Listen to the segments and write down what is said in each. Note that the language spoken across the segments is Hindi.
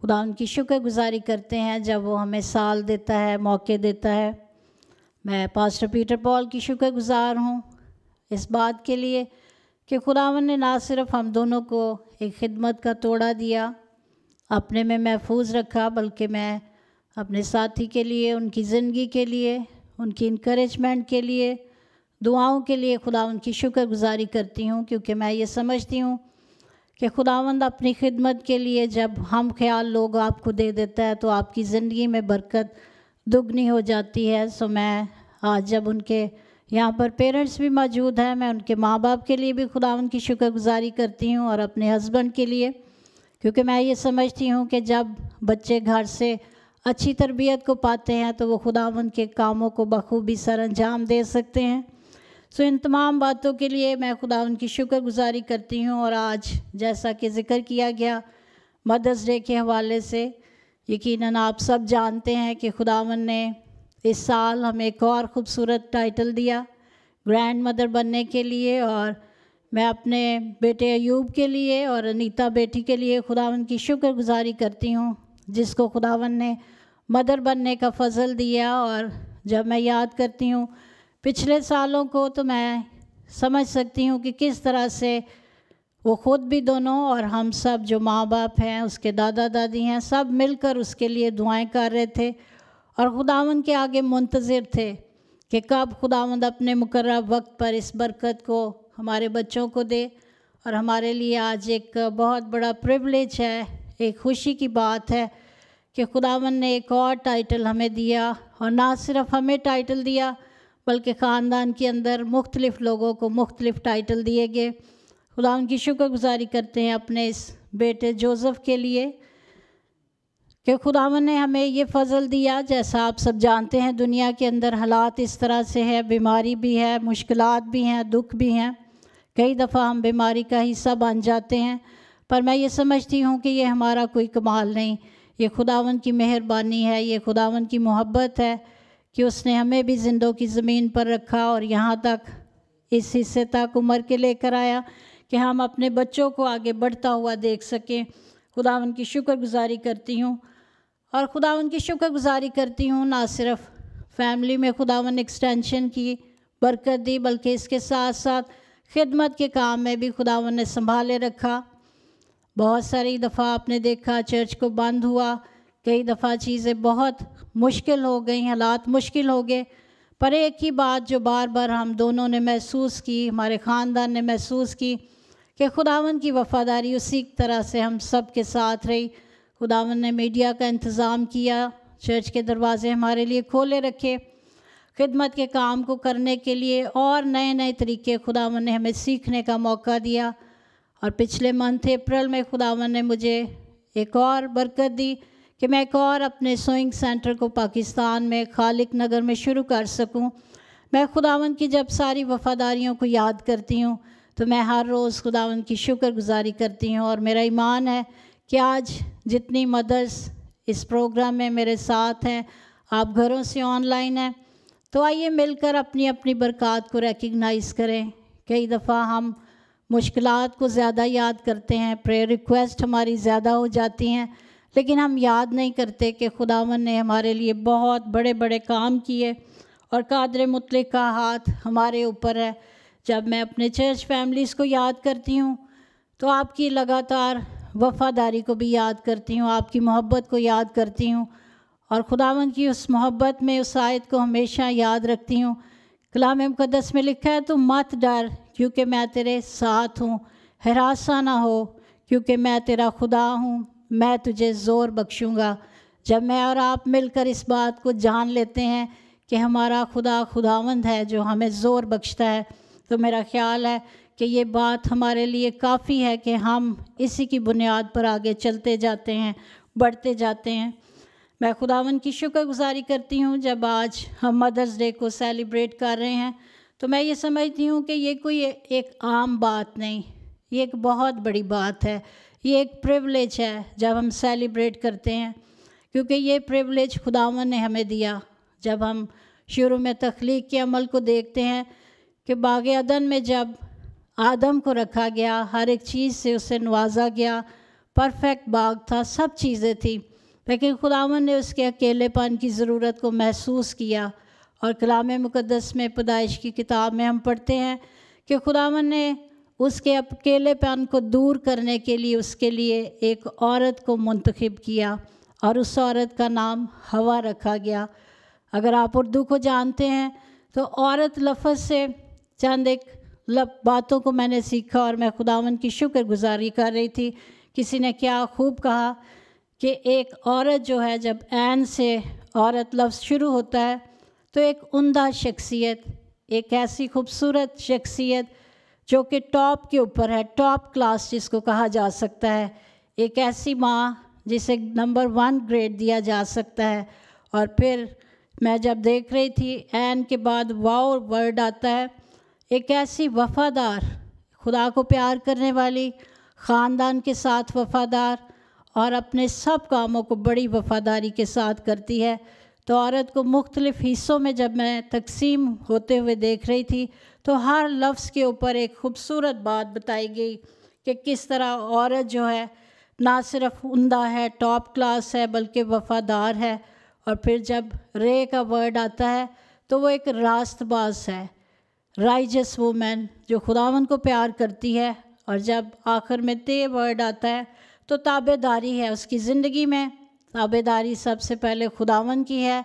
खुदा उनकी शुक्रगुजारी करते हैं जब वो हमें साल देता है मौके देता है मैं पास्टर पीटर पॉल की शुक्रगुजार हूँ इस बात के लिए कि खुदावन ने ना सिर्फ हम दोनों को एक खिदमत का तोड़ा दिया अपने में महफूज रखा बल्कि मैं अपने साथी के लिए उनकी ज़िंदगी के लिए उनकी इनक्रेजमेंट के लिए दुआओं के लिए खुदा उनकी शुक्रगुजारी करती हूँ क्योंकि मैं ये समझती हूँ कि खुदावंद अपनी खिदमत के लिए जब हम ख्याल लोग आपको दे देता है तो आपकी ज़िंदगी में बरकत दुगनी हो जाती है सो मैं आज जब उनके यहाँ पर पेरेंट्स भी मौजूद हैं मैं उनके माँ बाप के लिए भी खुदावन की शुक्रगुजारी करती हूँ और अपने हस्बैंड के लिए क्योंकि मैं ये समझती हूँ कि जब बच्चे घर से अच्छी तरबियत को पाते हैं तो वो खुदावन के कामों को बखूबी सर अंजाम दे सकते हैं सो इन तमाम बातों के लिए मैं खुदा उनकी शुक्रगुजारी करती हूँ और आज जैसा कि ज़िक्र किया गया मदर्स डे के हवाले से यकीनन आप सब जानते हैं कि खुदावन ने इस साल हमें एक और ख़ूबसूरत टाइटल दिया ग्रैंड मदर बनने के लिए और मैं अपने बेटे अयूब के लिए और अनीता बेटी के लिए खुदावन की शुक्रगुजारी करती हूँ जिसको खुदावन ने मदर बनने का फजल दिया और जब मैं याद करती हूँ पिछले सालों को तो मैं समझ सकती हूँ कि किस तरह से वो खुद भी दोनों और हम सब जो माँ बाप हैं उसके दादा दादी हैं सब मिलकर उसके लिए दुआएं कर रहे थे और खुदावंद के आगे मुंतज़र थे कि कब खुदावंद अपने मुकर वक्त पर इस बरकत को हमारे बच्चों को दे और हमारे लिए आज एक बहुत बड़ा प्रिवलेज है एक खुशी की बात है कि खुदावन ने एक और टाइटल हमें दिया और ना सिर्फ हमें टाइटल दिया बल्कि ख़ानदान के अंदर मुख्तलिफ़ लोगों को मुख्तलिफ़ टाइटल दिए गए खुदा उनकी शुक्रगुजारी करते हैं अपने इस बेटे जोसेफ़ के लिए कि खुदा ने हमें ये फ़ज़ल दिया जैसा आप सब जानते हैं दुनिया के अंदर हालात इस तरह से है बीमारी भी है मुश्किल भी हैं दुख भी हैं कई दफ़ा हम बीमारी का हिस्सा बन जाते हैं पर मैं ये समझती हूँ कि ये हमारा कोई कमाल नहीं ये खुदावन की मेहरबानी है ये खुदावन की मोहब्बत है कि उसने हमें भी जिंदों की ज़मीन पर रखा और यहाँ तक इस हिस्से तक उम्र के लेकर आया कि हम अपने बच्चों को आगे बढ़ता हुआ देख सकें खुदा उनकी शुक्रगुजारी करती हूँ और खुदा उनकी शुक्रगुजारी करती हूँ ना सिर्फ फैमिली में ने एक्सटेंशन की बरकत दी बल्कि इसके साथ साथ खिदमत के काम में भी खुदा ने संभाले रखा बहुत सारी दफ़ा आपने देखा चर्च को बंद हुआ कई दफ़ा चीज़ें बहुत मुश्किल हो गई हालात मुश्किल हो गए पर एक ही बात जो बार बार हम दोनों ने महसूस की हमारे ख़ानदान ने महसूस की कि खुदावन की वफ़ादारी उसी तरह से हम सब के साथ रही खुदावन ने मीडिया का इंतज़ाम किया चर्च के दरवाज़े हमारे लिए खोले रखे खिदमत के काम को करने के लिए और नए नए तरीके खुदावन ने हमें सीखने का मौका दिया और पिछले मंथ अप्रैल में खुदावन ने मुझे एक और बरकत दी कि मैं एक और अपने सोइंग सेंटर को पाकिस्तान में खालिक नगर में शुरू कर सकूं मैं खुदावन की जब सारी वफ़ादारियों को याद करती हूं तो मैं हर रोज़ खुदावन की शुक्रगुजारी करती हूं और मेरा ईमान है कि आज जितनी मदर्स इस प्रोग्राम में मेरे साथ हैं आप घरों से ऑनलाइन हैं तो आइए मिलकर अपनी अपनी बरक़ात को रेकग्नाइज़ करें कई दफ़ा हम मुश्किल को ज़्यादा याद करते हैं प्रेयर रिक्वेस्ट हमारी ज़्यादा हो जाती हैं કે નામ યાદ ન કરતા કે ખુદાવાને ہمارے لیے બહોત બડે બડે કામ કીયે ઓર કાદર મુતલક કા હાથ હમારે ઉપર હે જબ મે અપને ચર્ચ ફેમિલીસ કો યાદ કરતી હું તો આપકી લગાતાર વફાદારી કો ભી યાદ કરતી હું આપકી mohabbat કો યાદ કરતી હું ઓર ખુદાવાને કી ઉસ mohabbat મે ઉસ સાહિત કો હમેશા યાદ રખતી હું કલામ એ મુકદસ મે લિખા હે તુ મત ડર ક્યોકી મેં તરે સાથ હું હરાસા ના હો ક્યોકી મેં તરા ખુદા હું मैं तुझे ज़ोर बख्शूँगा जब मैं और आप मिलकर इस बात को जान लेते हैं कि हमारा खुदा खुदावंद है जो हमें ज़ोर बख्शता है तो मेरा ख्याल है कि ये बात हमारे लिए काफ़ी है कि हम इसी की बुनियाद पर आगे चलते जाते हैं बढ़ते जाते हैं मैं खुदावन की शुक्रगुजारी करती हूँ जब आज हम मदर्स डे को सेलिब्रेट कर रहे हैं तो मैं ये समझती हूँ कि ये कोई एक आम बात नहीं ये एक बहुत बड़ी बात है ये एक प्रिवलेज है जब हम सेलिब्रेट करते हैं क्योंकि ये प्रिवलेज खुदावन ने हमें दिया जब हम शुरू में तख्लीक के अमल को देखते हैं कि बाग अदन में जब आदम को रखा गया हर एक चीज़ से उसे नवाजा गया परफेक्ट बाग था सब चीज़ें थी लेकिन खुदावन ने उसके अकेलेपन की ज़रूरत को महसूस किया और कलाम मुकदस में पैदाइश की किताब में हम पढ़ते हैं कि खुदावन ने उसके अकेलेपन को दूर करने के लिए उसके लिए एक औरत को मंतखब किया और उस औरत का नाम हवा रखा गया अगर आप उर्दू को जानते हैं तो औरत लफज से चंद एक लफ बातों को मैंने सीखा और मैं खुदावन की शुक्रगुजारी कर रही थी किसी ने क्या खूब कहा कि एक औरत जो है जब एन से औरत लफ्ज़ शुरू होता है तो एक उमदा शख्सियत एक ऐसी खूबसूरत शख्सियत जो कि टॉप के ऊपर है टॉप क्लास जिसको कहा जा सकता है एक ऐसी माँ जिसे नंबर वन ग्रेड दिया जा सकता है और फिर मैं जब देख रही थी एन के बाद वाओ वर्ड आता है एक ऐसी वफ़ादार खुदा को प्यार करने वाली ख़ानदान के साथ वफ़ादार और अपने सब कामों को बड़ी वफ़ादारी के साथ करती है तो औरत को मुख्तलिफ़ हिस्सों में जब मैं तकसीम होते हुए देख रही थी तो हर लफ्ज़ के ऊपर एक खूबसूरत बात बताई गई कि किस तरह औरत जो है ना सिर्फ उमदा है टॉप क्लास है बल्कि वफ़ादार है और फिर जब रे का वर्ड आता है तो वो एक रास्तबाज है राइजस वूमेन जो खुदावन को प्यार करती है और जब आखिर में ते वर्ड आता है तो ताबेदारी है उसकी ज़िंदगी में ताबेदारी सबसे पहले खुदावन की है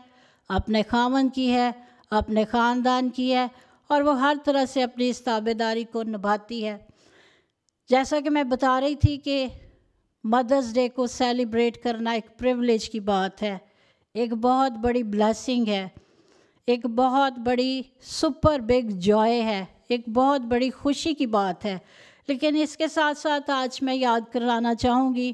अपने खावन की है अपने ख़ानदान की है और वो हर तरह से अपनी इस ताबेदारी को निभाती है जैसा कि मैं बता रही थी कि मदर्स डे को सेलिब्रेट करना एक प्रिवलेज की बात है एक बहुत बड़ी ब्लेसिंग है एक बहुत बड़ी सुपर बिग जॉय है एक बहुत बड़ी खुशी की बात है लेकिन इसके साथ साथ आज मैं याद कराना चाहूँगी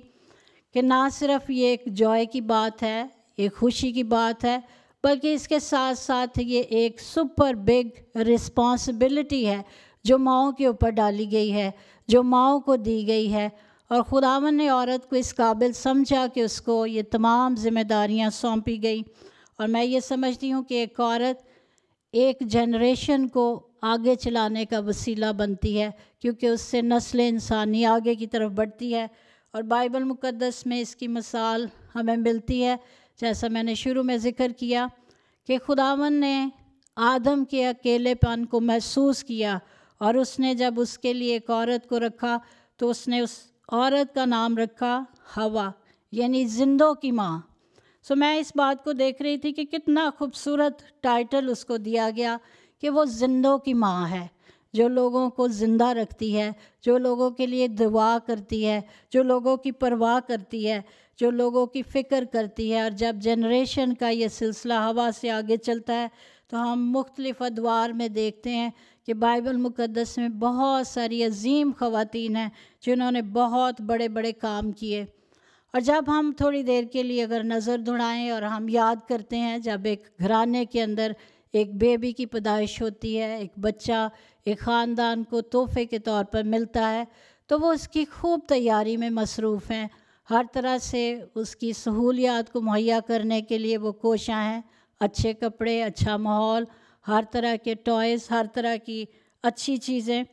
कि ना सिर्फ ये एक जॉय की बात है एक खुशी की बात है बल्कि इसके साथ साथ ये एक सुपर बिग रिस्पॉन्सिबिलिटी है जो माओ के ऊपर डाली गई है जो माओ को दी गई है और खुदावन ने औरत को इस काबिल समझा कि उसको ये तमाम जिम्मेदारियां सौंपी गई और मैं ये समझती हूँ कि एक औरत एक जनरेशन को आगे चलाने का वसीला बनती है क्योंकि उससे नस्ल इंसानी आगे की तरफ बढ़ती है और बाइबल मुक़दस में इसकी मिसाल हमें मिलती है जैसा मैंने शुरू में ज़िक्र किया कि खुदावन ने आदम के अकेलेपन को महसूस किया और उसने जब उसके लिए एक औरत को रखा तो उसने उस औरत का नाम रखा हवा यानी जिंदों की माँ सो मैं इस बात को देख रही थी कि कितना खूबसूरत टाइटल उसको दिया गया कि वो जिंदों की माँ है जो लोगों को ज़िंदा रखती है जो लोगों के लिए दुआ करती है जो लोगों की परवाह करती है जो लोगों की फ़िक्र करती है और जब जनरेशन का ये सिलसिला हवा से आगे चलता है तो हम मुख्तलिफ अदवार में देखते हैं कि बाइबल मुक़दस में बहुत सारी अजीम ख़वातीन हैं जिन्होंने बहुत बड़े बड़े काम किए और जब हम थोड़ी देर के लिए अगर नज़र दौड़ाएँ और हम याद करते हैं जब एक घराने के अंदर एक बेबी की पैदाइश होती है एक बच्चा एक ख़ानदान को तोहफे के तौर पर मिलता है तो वो उसकी खूब तैयारी में मसरूफ़ हैं हर तरह से उसकी सहूलियात को मुहैया करने के लिए वो कोशाँ हैं अच्छे कपड़े अच्छा माहौल हर तरह के टॉयज़ हर तरह की अच्छी चीज़ें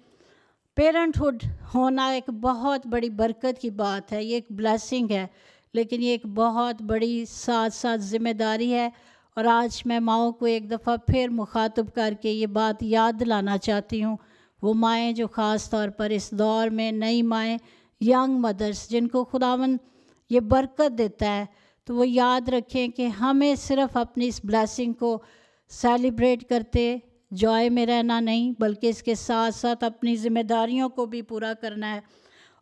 पेरेंटहुड होना एक बहुत बड़ी बरकत की बात है ये एक ब्लेसिंग है लेकिन ये एक बहुत बड़ी साथ साथ ज़िम्मेदारी है और आज मैं माओ को एक दफ़ा फिर मुखातब करके ये बात याद लाना चाहती हूँ वो माएँ जो ख़ास तौर पर इस दौर में नई माएँ यंग मदर्स जिनको खुदावन ये बरकत देता है तो वो याद रखें कि हमें सिर्फ अपनी इस ब्लैसिंग को सेलिब्रेट करते जॉय में रहना नहीं बल्कि इसके साथ साथ अपनी ज़िम्मेदारियों को भी पूरा करना है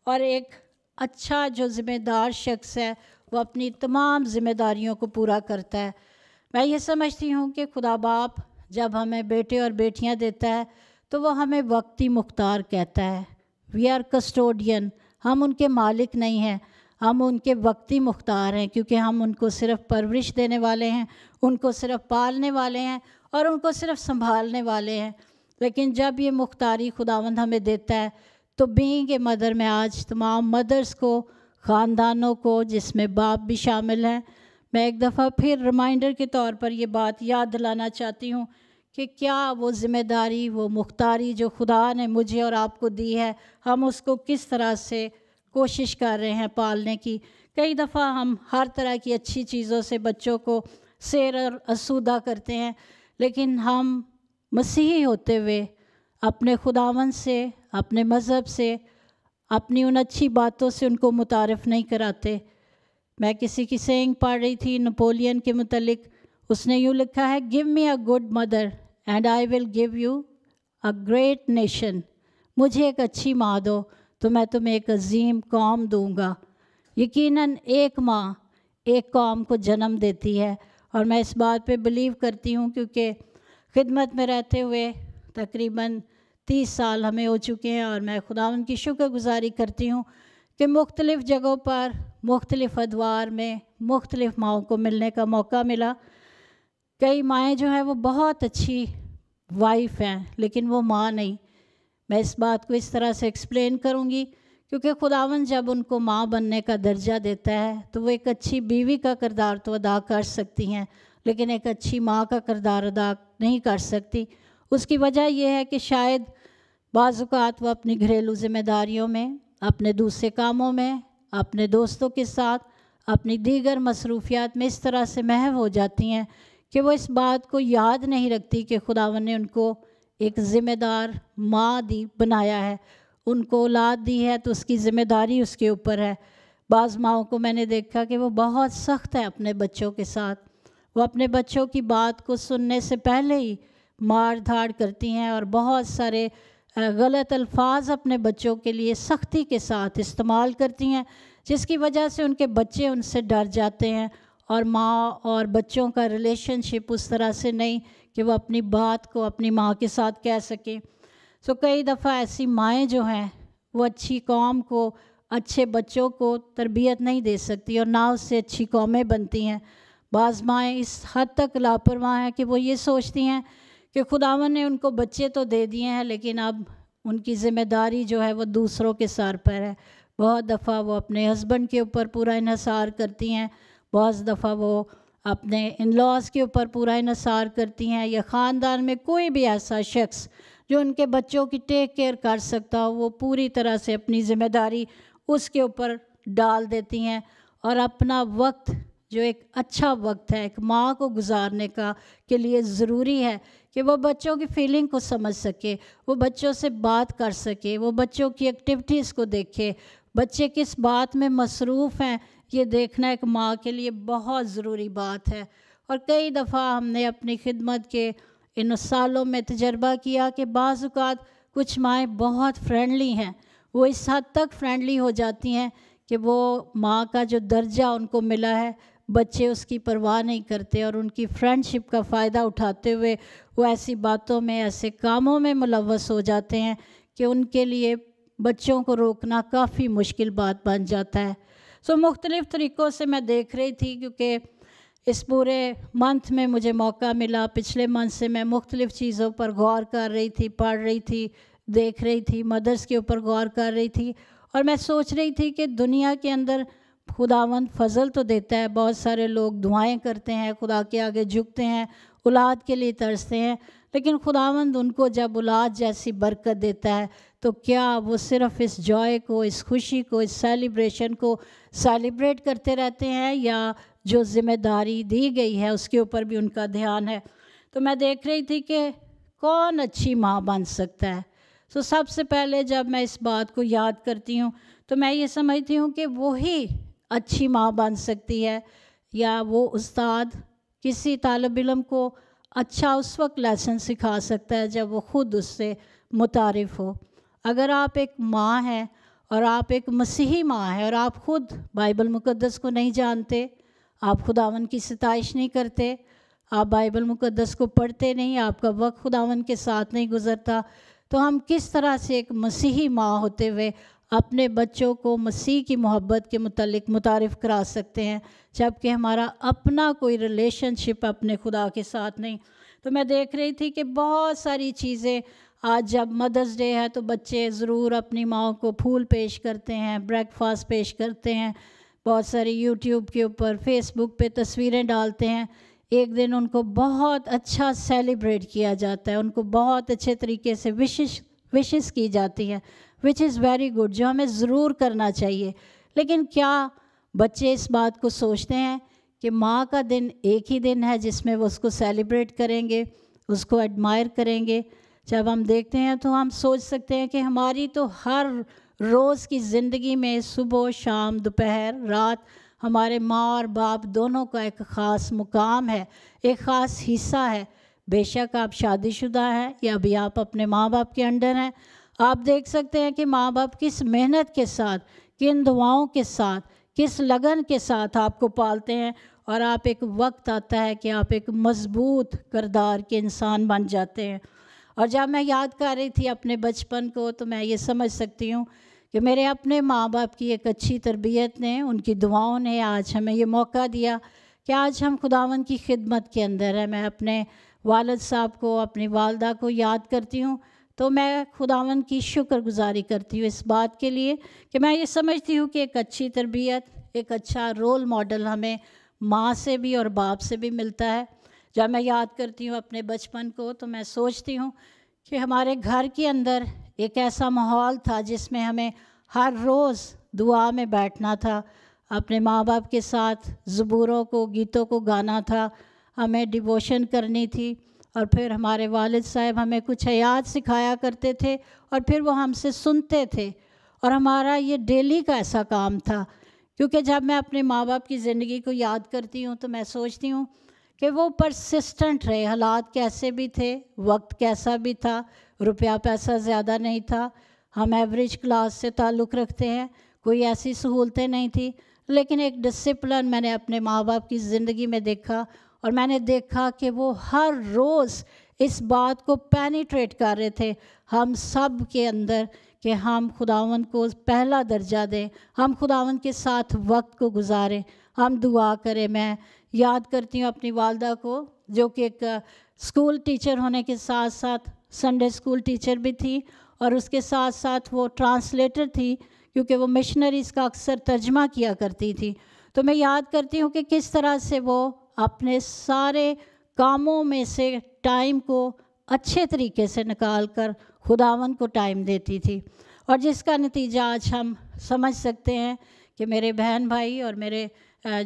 और एक अच्छा जो ज़िम्मेदार शख्स है वो अपनी तमाम ज़िम्मेदारियों को पूरा करता है मैं ये समझती हूँ कि खुदा बाप जब हमें बेटे और बेटियाँ देता है तो वह हमें वक्ती मुख्तार कहता है वी आर कस्टोडियन हम उनके मालिक नहीं हैं हम उनके वक्ती मुख्तार हैं क्योंकि हम उनको सिर्फ परवरिश देने वाले हैं उनको सिर्फ पालने वाले हैं और उनको सिर्फ संभालने वाले हैं लेकिन जब ये मुख्तारी खुदावंद हमें देता है तो बींग के मदर में आज तमाम मदर्स को ख़ानदानों को जिसमें बाप भी शामिल हैं मैं एक दफ़ा फिर रिमाइंडर के तौर पर ये बात याद दिलाना चाहती हूँ कि क्या वो ज़िम्मेदारी वो मुख्तारी जो खुदा ने मुझे और आपको दी है हम उसको किस तरह से कोशिश कर रहे हैं पालने की कई दफ़ा हम हर तरह की अच्छी चीज़ों से बच्चों को शेर और असूदा करते हैं लेकिन हम मसीही होते हुए अपने खुदावन से अपने मज़हब से अपनी उन अच्छी बातों से उनको मुतारफ़ नहीं कराते मैं किसी की सेंग पढ़ रही थी नपोलियन के मतलब उसने यूँ लिखा है give me a good mother and I will give you a great nation मुझे एक अच्छी माँ दो तो मैं तुम्हें एक अजीम कौम दूँगा यकीनन एक माँ एक कौम को जन्म देती है और मैं इस बात पे बिलीव करती हूँ क्योंकि खिदमत में रहते हुए तकरीबन तीस साल हमें हो चुके हैं और मैं खुदा उनकी शुक्रगुजारी करती हूँ कि मुख्तलिफ़ जगहों पर मुख्तलिफ़ अदवार में मुख्तलिफ़ माओं को मिलने का मौका मिला कई माएँ जो हैं वो बहुत अच्छी वाइफ हैं लेकिन वो माँ नहीं मैं इस बात को इस तरह से एक्सप्लेन करूँगी क्योंकि खुदावन जब उनको माँ बनने का दर्जा देता है तो वो एक अच्छी बीवी का किरदार तो अदा कर सकती हैं लेकिन एक अच्छी माँ का किरदार अदा नहीं कर सकती उसकी वजह यह है कि शायद बाज़ात वो अपनी घरेलू जिम्मेदारियों में अपने दूसरे कामों में अपने दोस्तों के साथ अपनी दीगर मसरूफियात में इस तरह से महव हो जाती हैं कि वो इस बात को याद नहीं रखती कि खुदावन ने उनको एक ज़िम्मेदार माँ दी बनाया है उनको औलाद दी है तो उसकी ज़िम्मेदारी उसके ऊपर है बाज़ माओं को मैंने देखा कि वो बहुत सख्त है अपने बच्चों के साथ वो अपने बच्चों की बात को सुनने से पहले ही मार धाड़ करती हैं और बहुत सारे गलत अल्फाज अपने बच्चों के लिए सख्ती के साथ इस्तेमाल करती हैं जिसकी वजह से उनके बच्चे उनसे डर जाते हैं और माँ और बच्चों का रिलेशनशिप उस तरह से नहीं कि वो अपनी बात को अपनी माँ के साथ कह सकें सो तो कई दफ़ा ऐसी माएँ जो हैं वो अच्छी कौम को अच्छे बच्चों को तरबियत नहीं दे सकती और ना उससे अच्छी कौमें बनती हैं बाज़ माएँ इस हद तक लापरवाह हैं कि वो ये सोचती हैं कि खुदावन ने उनको बच्चे तो दे दिए हैं लेकिन अब उनकी ज़िम्मेदारी जो है वो दूसरों के सर पर है बहुत दफ़ा वो अपने हस्बैंड के ऊपर पूरा इसार करती हैं बहुत दफ़ा वो अपने इन लॉज के ऊपर पूरा इसार करती हैं या ख़ानदान में कोई भी ऐसा शख्स जो उनके बच्चों की टेक केयर कर सकता हो वो पूरी तरह से अपनी ज़िम्मेदारी उसके ऊपर डाल देती हैं और अपना वक्त जो एक अच्छा वक्त है एक माँ को गुजारने का के लिए ज़रूरी है कि वो बच्चों की फीलिंग को समझ सके वो बच्चों से बात कर सके वो बच्चों की एक्टिविटीज़ को देखे बच्चे किस बात में मसरूफ़ हैं ये देखना एक माँ के लिए बहुत ज़रूरी बात है और कई दफ़ा हमने अपनी खिदमत के इन सालों में तजर्बा किया कि बाज़ात कुछ माएँ बहुत फ्रेंडली हैं वो इस हद तक फ्रेंडली हो जाती हैं कि वो माँ का जो दर्जा उनको मिला है बच्चे उसकी परवाह नहीं करते और उनकी फ्रेंडशिप का फ़ायदा उठाते हुए वो ऐसी बातों में ऐसे कामों में मुलवस हो जाते हैं कि उनके लिए बच्चों को रोकना काफ़ी मुश्किल बात बन जाता है सो so, मुख्तलिफ़ तरीक़ों से मैं देख रही थी क्योंकि इस पूरे मंथ में मुझे मौका मिला पिछले मंथ से मैं मुख्तलिफ़ चीज़ों पर गौर कर रही थी पढ़ रही थी देख रही थी मदर्स के ऊपर गौर कर रही थी और मैं सोच रही थी कि दुनिया के अंदर खुदावंद फजल तो देता है बहुत सारे लोग दुआएं करते हैं खुदा के आगे झुकते हैं औलाद के लिए तरसते हैं लेकिन खुदावंद उनको जब औलाद जैसी बरकत देता है तो क्या वो सिर्फ़ इस जॉय को इस खुशी को इस सेलिब्रेशन को सेलिब्रेट करते रहते हैं या जो जिम्मेदारी दी गई है उसके ऊपर भी उनका ध्यान है तो मैं देख रही थी कि कौन अच्छी माँ बन सकता है तो सबसे पहले जब मैं इस बात को याद करती हूँ तो मैं ये समझती हूँ कि वही अच्छी माँ बन सकती है या वो उस्ताद किसी तालब इलम को अच्छा उस वक्त लेसन सिखा सकता है जब वो ख़ुद उससे मुतारफ़ हो अगर आप एक माँ हैं और आप एक मसीही माँ हैं और आप ख़ुद बाइबल मुक़दस को नहीं जानते आप खुदावन की सताइश नहीं करते आप बाइबल मुक़दस को पढ़ते नहीं आपका वक्त खुदावन के साथ नहीं गुज़रता तो हम किस तरह से एक मसीही माँ होते हुए अपने बच्चों को मसीह की मोहब्बत के मतलब मुतारफ़ करा सकते हैं जबकि हमारा अपना कोई रिलेशनशिप अपने खुदा के साथ नहीं तो मैं देख रही थी कि बहुत सारी चीज़ें आज जब मदर्स डे है तो बच्चे ज़रूर अपनी माओ को फूल पेश करते हैं ब्रेकफास्ट पेश करते हैं बहुत सारी यूट्यूब के ऊपर फेसबुक पे तस्वीरें डालते हैं एक दिन उनको बहुत अच्छा सेलिब्रेट किया जाता है उनको बहुत अच्छे तरीके से विशिश विशेष की जाती है विच इज़ वेरी गुड जो हमें ज़रूर करना चाहिए लेकिन क्या बच्चे इस बात को सोचते हैं कि माँ का दिन एक ही दिन है जिसमें वो उसको सेलिब्रेट करेंगे उसको एडमायर करेंगे जब हम देखते हैं तो हम सोच सकते हैं कि हमारी तो हर रोज़ की ज़िंदगी में सुबह शाम दोपहर रात हमारे माँ और बाप दोनों का एक ख़ास मुकाम है एक ख़ास हिस्सा है बेशक आप शादीशुदा हैं या अभी आप अपने माँ बाप के अंडर हैं आप देख सकते हैं कि माँ बाप किस मेहनत के साथ किन दुआओं के साथ किस लगन के साथ आपको पालते हैं और आप एक वक्त आता है कि आप एक मज़बूत करदार के इंसान बन जाते हैं और जब मैं याद कर रही थी अपने बचपन को तो मैं ये समझ सकती हूँ कि मेरे अपने माँ बाप की एक अच्छी तरबियत ने उनकी दुआओं ने आज हमें ये मौका दिया कि आज हम खुदावन की खिदमत के अंदर है मैं अपने वालद साहब को अपनी वालदा को याद करती हूँ तो मैं खुदावन की शुक्रगुजारी करती हूँ इस बात के लिए कि मैं ये समझती हूँ कि एक अच्छी तरबियत एक अच्छा रोल मॉडल हमें माँ से भी और बाप से भी मिलता है जब मैं याद करती हूँ अपने बचपन को तो मैं सोचती हूँ कि हमारे घर के अंदर एक ऐसा माहौल था जिसमें हमें हर रोज़ दुआ में बैठना था अपने माँ बाप के साथ ज़बूरों को गीतों को गाना था हमें डिवोशन करनी थी और फिर हमारे वालिद साहब हमें कुछ हयात सिखाया करते थे और फिर वो हमसे सुनते थे और हमारा ये डेली का ऐसा काम था क्योंकि जब मैं अपने माँ बाप की ज़िंदगी को याद करती हूँ तो मैं सोचती हूँ कि वो परसिस्टेंट रहे हालात कैसे भी थे वक्त कैसा भी था रुपया पैसा ज़्यादा नहीं था हम एवरेज क्लास से ताल्लुक़ रखते हैं कोई ऐसी सहूलतें नहीं थी लेकिन एक डिसिप्लिन मैंने अपने माँ बाप की ज़िंदगी में देखा और मैंने देखा कि वो हर रोज़ इस बात को पेनिट्रेट कर रहे थे हम सब के अंदर कि हम खुदावन को पहला दर्जा दें हम खुदावन के साथ वक्त को गुजारें हम दुआ करें मैं याद करती हूँ अपनी वालदा को जो कि एक स्कूल टीचर होने के साथ साथ संडे स्कूल टीचर भी थी और उसके साथ साथ वो ट्रांसलेटर थी क्योंकि वो मिशनरीज़ का अक्सर तर्जमा किया करती थी तो मैं याद करती हूँ कि किस तरह से वो अपने सारे कामों में से टाइम को अच्छे तरीके से निकाल कर खुदावन को टाइम देती थी और जिसका नतीजा आज हम समझ सकते हैं कि मेरे बहन भाई और मेरे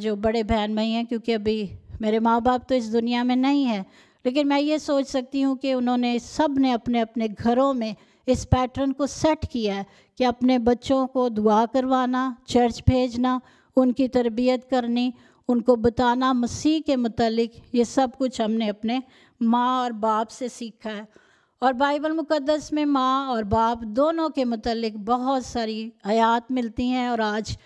जो बड़े बहन भाई हैं क्योंकि अभी मेरे माँ बाप तो इस दुनिया में नहीं है लेकिन मैं ये सोच सकती हूँ कि उन्होंने सब ने अपने अपने घरों में इस पैटर्न को सेट किया है कि अपने बच्चों को दुआ करवाना चर्च भेजना उनकी तरबियत करनी उनको बताना मसीह के मतलब ये सब कुछ हमने अपने माँ और बाप से सीखा है और बाइबल मुकद्दस में माँ और बाप दोनों के मतलब बहुत सारी आयात मिलती हैं और आज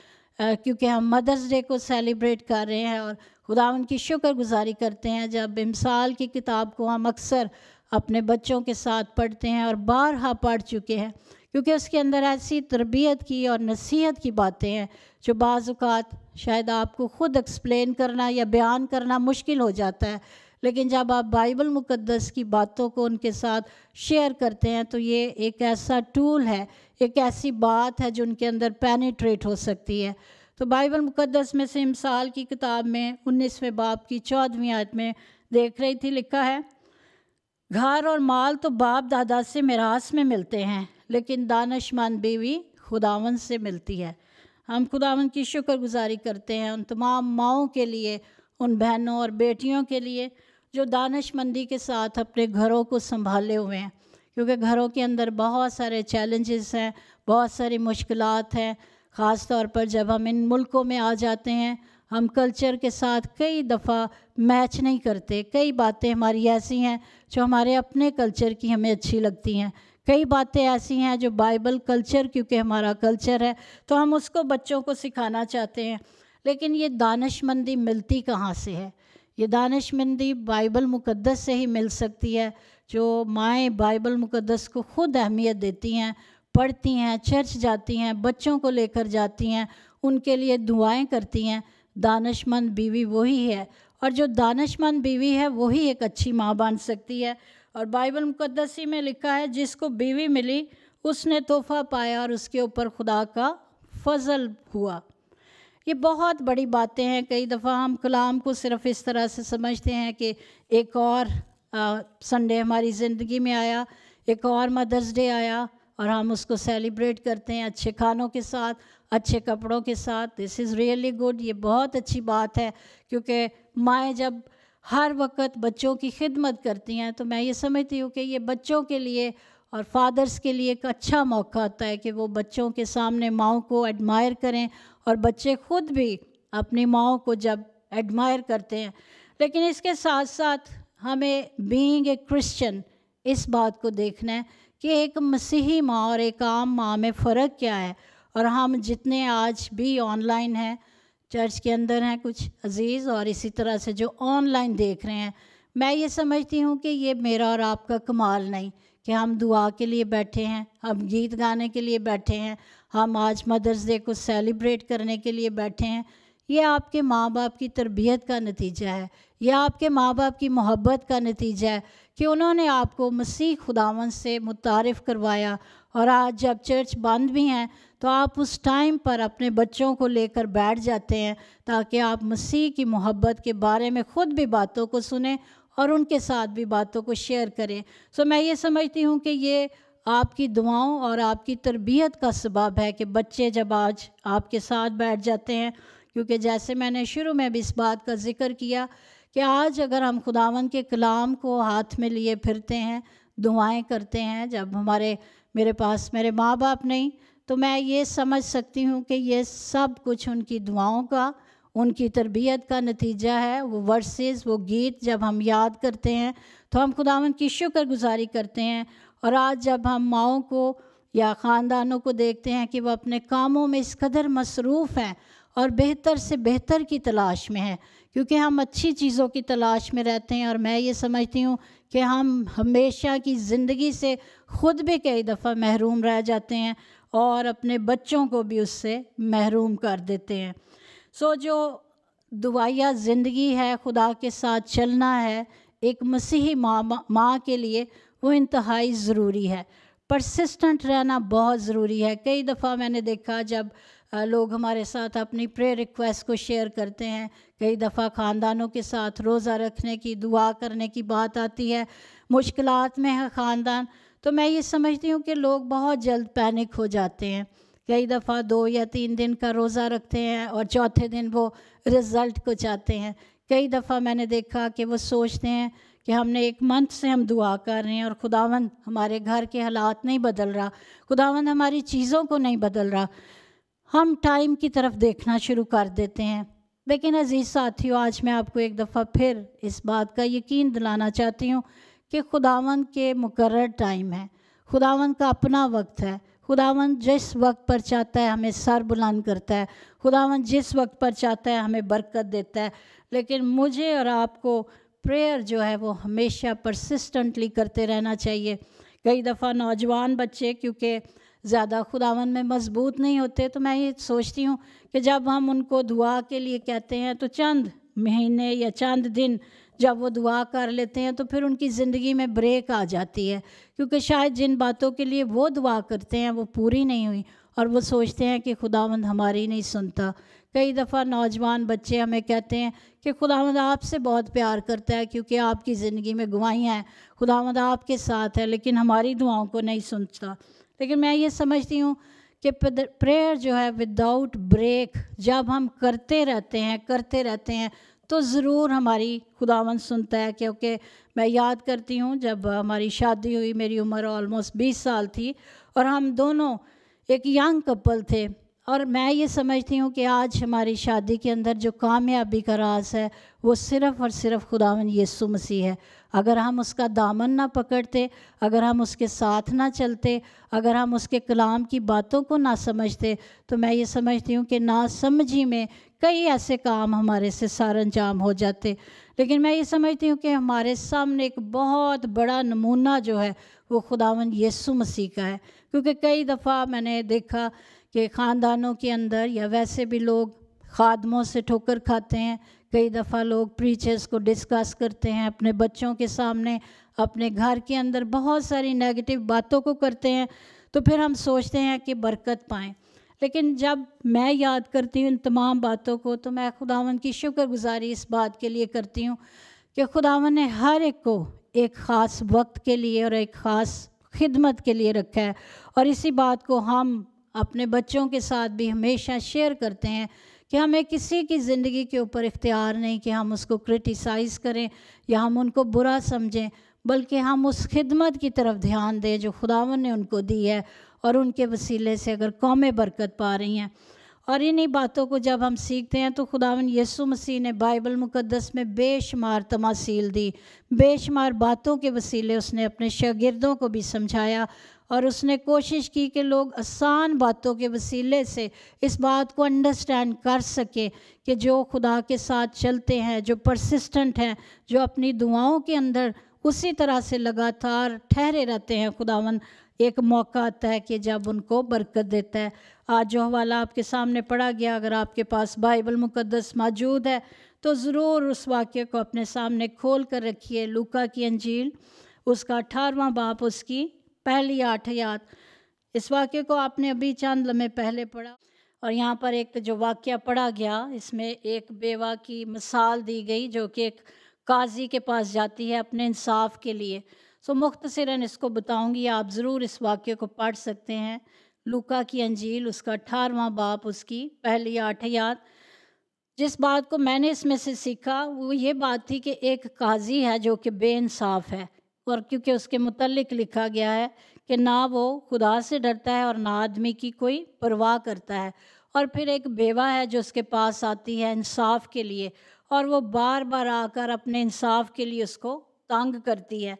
क्योंकि हम मदर्स डे को सेलिब्रेट कर रहे हैं और खुदा उनकी शुक्रगुजारी करते हैं जब इमसाल की किताब को हम अक्सर अपने बच्चों के साथ पढ़ते हैं और बारहा पढ़ चुके हैं क्योंकि उसके अंदर ऐसी तरबियत की और नसीहत की बातें हैं जो बाज़ात शायद आपको ख़ुद एक्सप्लेन करना या बयान करना मुश्किल हो जाता है लेकिन जब आप बाइबल मुक़दस की बातों को उनके साथ शेयर करते हैं तो ये एक ऐसा टूल है एक ऐसी बात है जो उनके अंदर पेनिट्रेट हो सकती है तो बाइबल मुक़दस में से मिसाल की किताब में उन्नीसवें बाप की चौदहवीं आयत में देख रही थी लिखा है घर और माल तो बाप दादा से मिरास में मिलते हैं लेकिन दानशमान बीवी खुदावन से मिलती है हम खुदावन की शुक्रगुजारी करते हैं उन तमाम माओं के लिए उन बहनों और बेटियों के लिए जो दानशमंदी के साथ अपने घरों को संभाले हुए हैं क्योंकि घरों के अंदर बहुत सारे चैलेंजेस हैं बहुत सारी मुश्किलात हैं ख़ास तौर पर जब हम इन मुल्कों में आ जाते हैं हम कल्चर के साथ कई दफ़ा मैच नहीं करते कई बातें हमारी ऐसी हैं जो हमारे अपने कल्चर की हमें अच्छी लगती हैं कई बातें ऐसी हैं जो बाइबल कल्चर क्योंकि हमारा कल्चर है तो हम उसको बच्चों को सिखाना चाहते हैं लेकिन ये दानशमंदी मिलती कहाँ से है ये दानशमंदी बाइबल मुकद्दस से ही मिल सकती है जो माएँ बाइबल मुकद्दस को ख़ुद अहमियत देती हैं पढ़ती हैं चर्च जाती हैं बच्चों को लेकर जाती हैं उनके लिए दुआएं करती हैं दानशमंद बीवी वही है और जो दानशमंद बीवी है वही एक अच्छी माँ बन सकती है और बाइबल मुकदसी में लिखा है जिसको बीवी मिली उसने तोहफा पाया और उसके ऊपर खुदा का फजल हुआ ये बहुत बड़ी बातें हैं कई दफ़ा हम कलाम को सिर्फ इस तरह से समझते हैं कि एक और संडे हमारी ज़िंदगी में आया एक और मदर्स डे आया और हम उसको सेलिब्रेट करते हैं अच्छे खानों के साथ अच्छे कपड़ों के साथ दिस इज़ रियली गुड ये बहुत अच्छी बात है क्योंकि माएँ जब हर वक्त बच्चों की खिदमत करती हैं तो मैं ये समझती हूँ कि ये बच्चों के लिए और फादर्स के लिए एक अच्छा मौका होता है कि वो बच्चों के सामने माओ को एडमायर करें और बच्चे खुद भी अपनी माओ को जब एडमायर करते हैं लेकिन इसके साथ साथ हमें बीइंग ए क्रिश्चियन इस बात को देखना है कि एक मसीही माँ और एक आम माँ में फ़र्क क्या है और हम जितने आज भी ऑनलाइन हैं चर्च के अंदर हैं कुछ अजीज़ और इसी तरह से जो ऑनलाइन देख रहे हैं मैं ये समझती हूँ कि ये मेरा और आपका कमाल नहीं कि हम दुआ के लिए बैठे हैं हम गीत गाने के लिए बैठे हैं हम आज मदर्स डे को सेलिब्रेट करने के लिए बैठे हैं ये आपके माँ बाप की तरबियत का नतीजा है यह आपके माँ बाप की मोहब्बत का नतीजा है कि उन्होंने आपको मसीह खुदावन से मुतारफ़ करवाया और आज जब चर्च बंद भी हैं तो आप उस टाइम पर अपने बच्चों को लेकर बैठ जाते हैं ताकि आप मसीह की मोहब्बत के बारे में ख़ुद भी बातों को सुने और उनके साथ भी बातों को शेयर करें सो मैं ये समझती हूँ कि ये आपकी दुआओं और आपकी तरबियत का सबब है कि बच्चे जब आज आपके साथ बैठ जाते हैं क्योंकि जैसे मैंने शुरू में भी इस बात का ज़िक्र किया कि आज अगर हम खुदावन के कलाम को हाथ में लिए फिरते हैं दुआएं करते हैं जब हमारे मेरे पास मेरे माँ बाप नहीं तो मैं ये समझ सकती हूँ कि ये सब कुछ उनकी दुआओं का उनकी तरबियत का नतीजा है वो वर्सेस वो गीत जब हम याद करते हैं तो हम खुदावन की शुक्रगुजारी करते हैं और आज जब हम माओ को या ख़ानदानों को देखते हैं कि वह अपने कामों में इस कदर मसरूफ़ हैं और बेहतर से बेहतर की तलाश में है क्योंकि हम अच्छी चीज़ों की तलाश में रहते हैं और मैं ये समझती हूँ कि हम हमेशा की ज़िंदगी से ख़ुद भी कई दफ़ा महरूम रह जाते हैं और अपने बच्चों को भी उससे महरूम कर देते हैं सो so, जो दुआया ज़िंदगी है खुदा के साथ चलना है एक मसीही माँ माँ के लिए वो इंतहाई ज़रूरी है परसिस्टेंट रहना बहुत ज़रूरी है कई दफ़ा मैंने देखा जब लोग हमारे साथ अपनी प्रे रिक्वेस्ट को शेयर करते हैं कई दफ़ा ख़ानदानों के साथ रोज़ा रखने की दुआ करने की बात आती है मुश्किल में है ख़ानदान तो मैं ये समझती हूँ कि लोग बहुत जल्द पैनिक हो जाते हैं कई दफ़ा दो या तीन दिन का रोज़ा रखते हैं और चौथे दिन वो रिज़ल्ट को चाहते हैं कई दफ़ा मैंने देखा कि वो सोचते हैं कि हमने एक मंथ से हम दुआ कर रहे हैं और खुदावंद हमारे घर के हालात नहीं बदल रहा खुदावंद हमारी चीज़ों को नहीं बदल रहा हम टाइम की तरफ देखना शुरू कर देते हैं लेकिन अजीज़ साथियों आज मैं आपको एक दफ़ा फिर इस बात का यकीन दिलाना चाहती हूँ कि खुदावन के मुकर टाइम है खुदावन का अपना वक्त है खुदावन जिस वक्त पर चाहता है हमें सर बुलंद करता है खुदावन जिस वक्त पर चाहता है हमें बरकत देता है लेकिन मुझे और आपको प्रेयर जो है वो हमेशा परसिस्टेंटली करते रहना चाहिए कई दफ़ा नौजवान बच्चे क्योंकि ज़्यादा खुदावन में मजबूत नहीं होते तो मैं ये सोचती हूँ कि जब हम उनको दुआ के लिए कहते हैं तो चंद महीने या चंद दिन जब वो दुआ कर लेते हैं तो फिर उनकी ज़िंदगी में ब्रेक आ जाती है क्योंकि शायद जिन बातों के लिए वो दुआ करते हैं वो पूरी नहीं हुई और वो सोचते हैं कि खुदावंद हमारी नहीं सुनता कई दफ़ा नौजवान बच्चे हमें कहते हैं कि खुदावंद आपसे बहुत प्यार करता है क्योंकि आपकी ज़िंदगी में गुआइयाँ हैं खुदावंद आपके साथ है लेकिन हमारी दुआओं को नहीं सुनता लेकिन मैं ये समझती हूँ कि प्रेयर जो है विदाउट ब्रेक जब हम करते रहते हैं करते रहते हैं तो ज़रूर हमारी खुदावन सुनता है क्योंकि मैं याद करती हूँ जब हमारी शादी हुई मेरी उम्र ऑलमोस्ट बीस साल थी और हम दोनों एक यंग कपल थे और मैं ये समझती हूँ कि आज हमारी शादी के अंदर जो कामयाबी का राज है वो सिर्फ़ और सिर्फ़ खुदावन यीशु मसीह है अगर हम उसका दामन ना पकड़ते अगर हम उसके साथ ना चलते अगर हम उसके कलाम की बातों को ना समझते तो मैं ये समझती हूँ कि ना समझी में कई ऐसे काम हमारे से सार अंजाम हो जाते लेकिन मैं ये समझती हूँ कि हमारे सामने एक बहुत बड़ा नमूना जो है वो खुदावन यीशु मसीह का है क्योंकि कई दफ़ा मैंने देखा कि ख़ानदानों के अंदर या वैसे भी लोग खादमों से ठोकर खाते हैं कई दफ़ा लोग प्रीचर्स को डिस्कस करते हैं अपने बच्चों के सामने अपने घर के अंदर बहुत सारी नेगेटिव बातों को करते हैं तो फिर हम सोचते हैं कि बरकत पाएँ लेकिन जब मैं याद करती हूँ इन तमाम बातों को तो मैं खुदावन की शुक्रगुजारी इस बात के लिए करती हूँ कि खुदावन ने हर एक को एक ख़ास वक्त के लिए और एक ख़ास खिदमत के लिए रखा है और इसी बात को हम अपने बच्चों के साथ भी हमेशा शेयर करते हैं कि हमें किसी की ज़िंदगी के ऊपर इख्तियार नहीं कि हम उसको क्रिटिसाइज़ करें या हम उनको बुरा समझें बल्कि हम उस खिदमत की तरफ ध्यान दें जो खुदावन ने उनको दी है और उनके वसीले से अगर कौमें बरकत पा रही हैं और इन्हीं बातों को जब हम सीखते हैं तो खुदावन यसु मसीह ने बाइबल मुक़दस में बेशुमार तमासील दी बेशुमार बातों के वसीले उसने अपने शागिर्दों को भी समझाया और उसने कोशिश की कि लोग आसान बातों के वसीले से इस बात को अंडरस्टैंड कर सके कि जो खुदा के साथ चलते हैं जो परसिस्टेंट हैं जो अपनी दुआओं के अंदर उसी तरह से लगातार ठहरे रहते हैं खुदावन एक मौका आता है कि जब उनको बरकत देता है आज जो हवाला आपके सामने पढ़ा गया अगर आपके पास बाइबल मुक़दस मौजूद है तो ज़रूर उस वाक्य को अपने सामने खोल कर रखिए लूका की अंजील उसका अठारवा बाप उसकी पहली आठ याद इस वाक्य को आपने अभी चंद लम्हे पहले पढ़ा और यहाँ पर एक जो वाक्य पढ़ा गया इसमें एक बेवा की मिसाल दी गई जो कि एक काजी के पास जाती है अपने इंसाफ के लिए सो मुख्तसरा इसको बताऊँगी आप ज़रूर इस वाक्य को पढ़ सकते हैं लुका की अंजील उसका अठारवा बाप उसकी पहली आठ याद जिस बात को मैंने इसमें से सीखा वो ये बात थी कि एक काजी है जो कि बेानसाफ है और क्योंकि उसके मुतलक लिखा गया है कि ना वो खुदा से डरता है और ना आदमी की कोई परवाह करता है और फिर एक बेवा है जो उसके पास आती है इंसाफ के लिए और वो बार बार आकर अपने इंसाफ के लिए उसको तंग करती है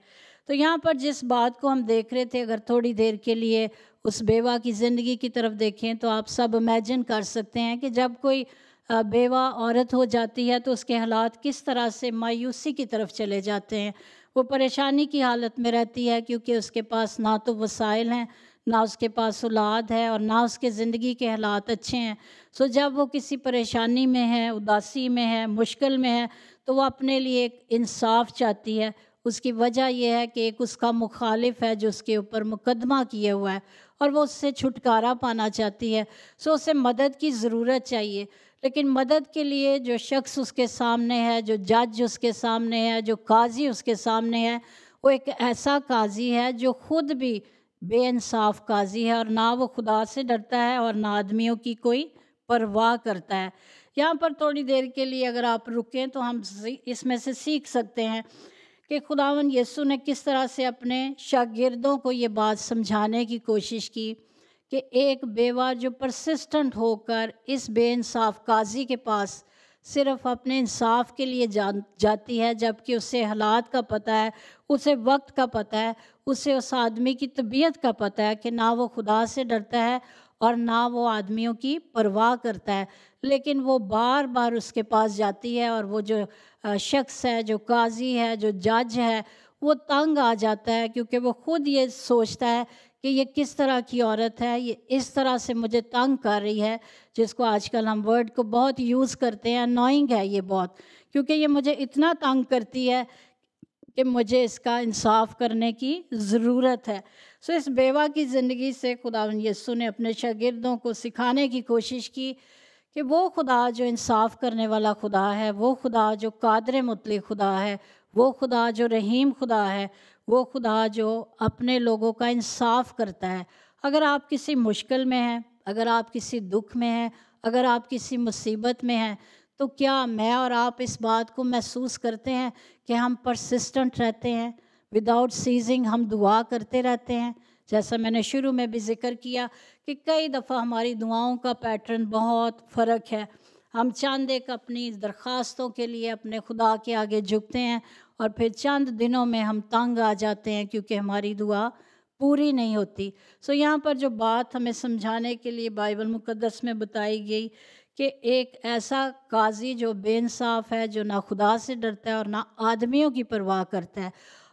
तो यहाँ पर जिस बात को हम देख रहे थे अगर थोड़ी देर के लिए उस बेवा की ज़िंदगी की तरफ देखें तो आप सब इमेजिन कर सकते हैं कि जब कोई बेवा औरत हो जाती है तो उसके हालात किस तरह से मायूसी की तरफ चले जाते हैं वो परेशानी की हालत में रहती है क्योंकि उसके पास ना तो वसाइल हैं ना उसके पास औलाद है और ना उसके ज़िंदगी के हालात अच्छे हैं सो जब वो किसी परेशानी में है उदासी में है मुश्किल में है तो वह अपने लिए एक इंसाफ चाहती है उसकी वजह यह है कि एक उसका मुखालिफ है जो उसके ऊपर मुकदमा किया हुआ है और वो उससे छुटकारा पाना चाहती है सो उसे मदद की ज़रूरत चाहिए लेकिन मदद के लिए जो शख्स उसके सामने है जो जज उसके सामने है जो काजी उसके सामने है वो एक ऐसा काजी है जो खुद भी बेानसाफ़ काजी है और ना वो खुदा से डरता है और ना आदमियों की कोई परवाह करता है यहाँ पर थोड़ी देर के लिए अगर आप रुकें तो हम इसमें से सीख सकते हैं कि खुदावन यसु ने किस तरह से अपने शागिर्दों को ये बात समझाने की कोशिश की कि एक बेवा जो परसिस्टेंट होकर इस बेइंसाफ काजी के पास सिर्फ अपने इंसाफ के लिए जान जाती है जबकि उसे हालात का पता है उसे वक्त का पता है उसे उस आदमी की तबीयत का पता है कि ना वो खुदा से डरता है और ना वो आदमियों की परवाह करता है लेकिन वो बार बार उसके पास जाती है और वो जो शख्स है जो काजी है जो जज है वो तंग आ जाता है क्योंकि वो खुद ये सोचता है कि ये किस तरह की औरत है ये इस तरह से मुझे तंग कर रही है जिसको आजकल हम वर्ड को बहुत यूज़ करते हैं अनोइंग है ये बहुत क्योंकि ये मुझे इतना तंग करती है कि मुझे इसका इंसाफ करने की ज़रूरत है सो इस बेवा की ज़िंदगी से खुदा यस्सु ने अपने शागिर्दों को सिखाने की कोशिश की कि वो खुदा जो इंसाफ करने वाला खुदा है वो खुदा जो कादर मतलब खुदा है वो खुदा जो रहीम खुदा है वो खुदा जो अपने लोगों का इंसाफ करता है अगर आप किसी मुश्किल में हैं अगर आप किसी दुख में हैं अगर आप किसी मुसीबत में हैं तो क्या मैं और आप इस बात को महसूस करते हैं कि हम परसिस्टेंट रहते हैं विदाउट सीजिंग हम दुआ करते रहते हैं जैसा मैंने शुरू में भी जिक्र किया कि कई दफ़ा हमारी दुआओं का पैटर्न बहुत फ़र्क है हम चंद एक अपनी दरख्वास्तों के लिए अपने खुदा के आगे झुकते हैं और फिर चंद दिनों में हम तंग आ जाते हैं क्योंकि हमारी दुआ पूरी नहीं होती सो यहाँ पर जो बात हमें समझाने के लिए बाइबल मुकदस में बताई गई कि एक ऐसा काजी जो बेनसाफ़ है जो ना खुदा से डरता है और ना आदमियों की परवाह करता है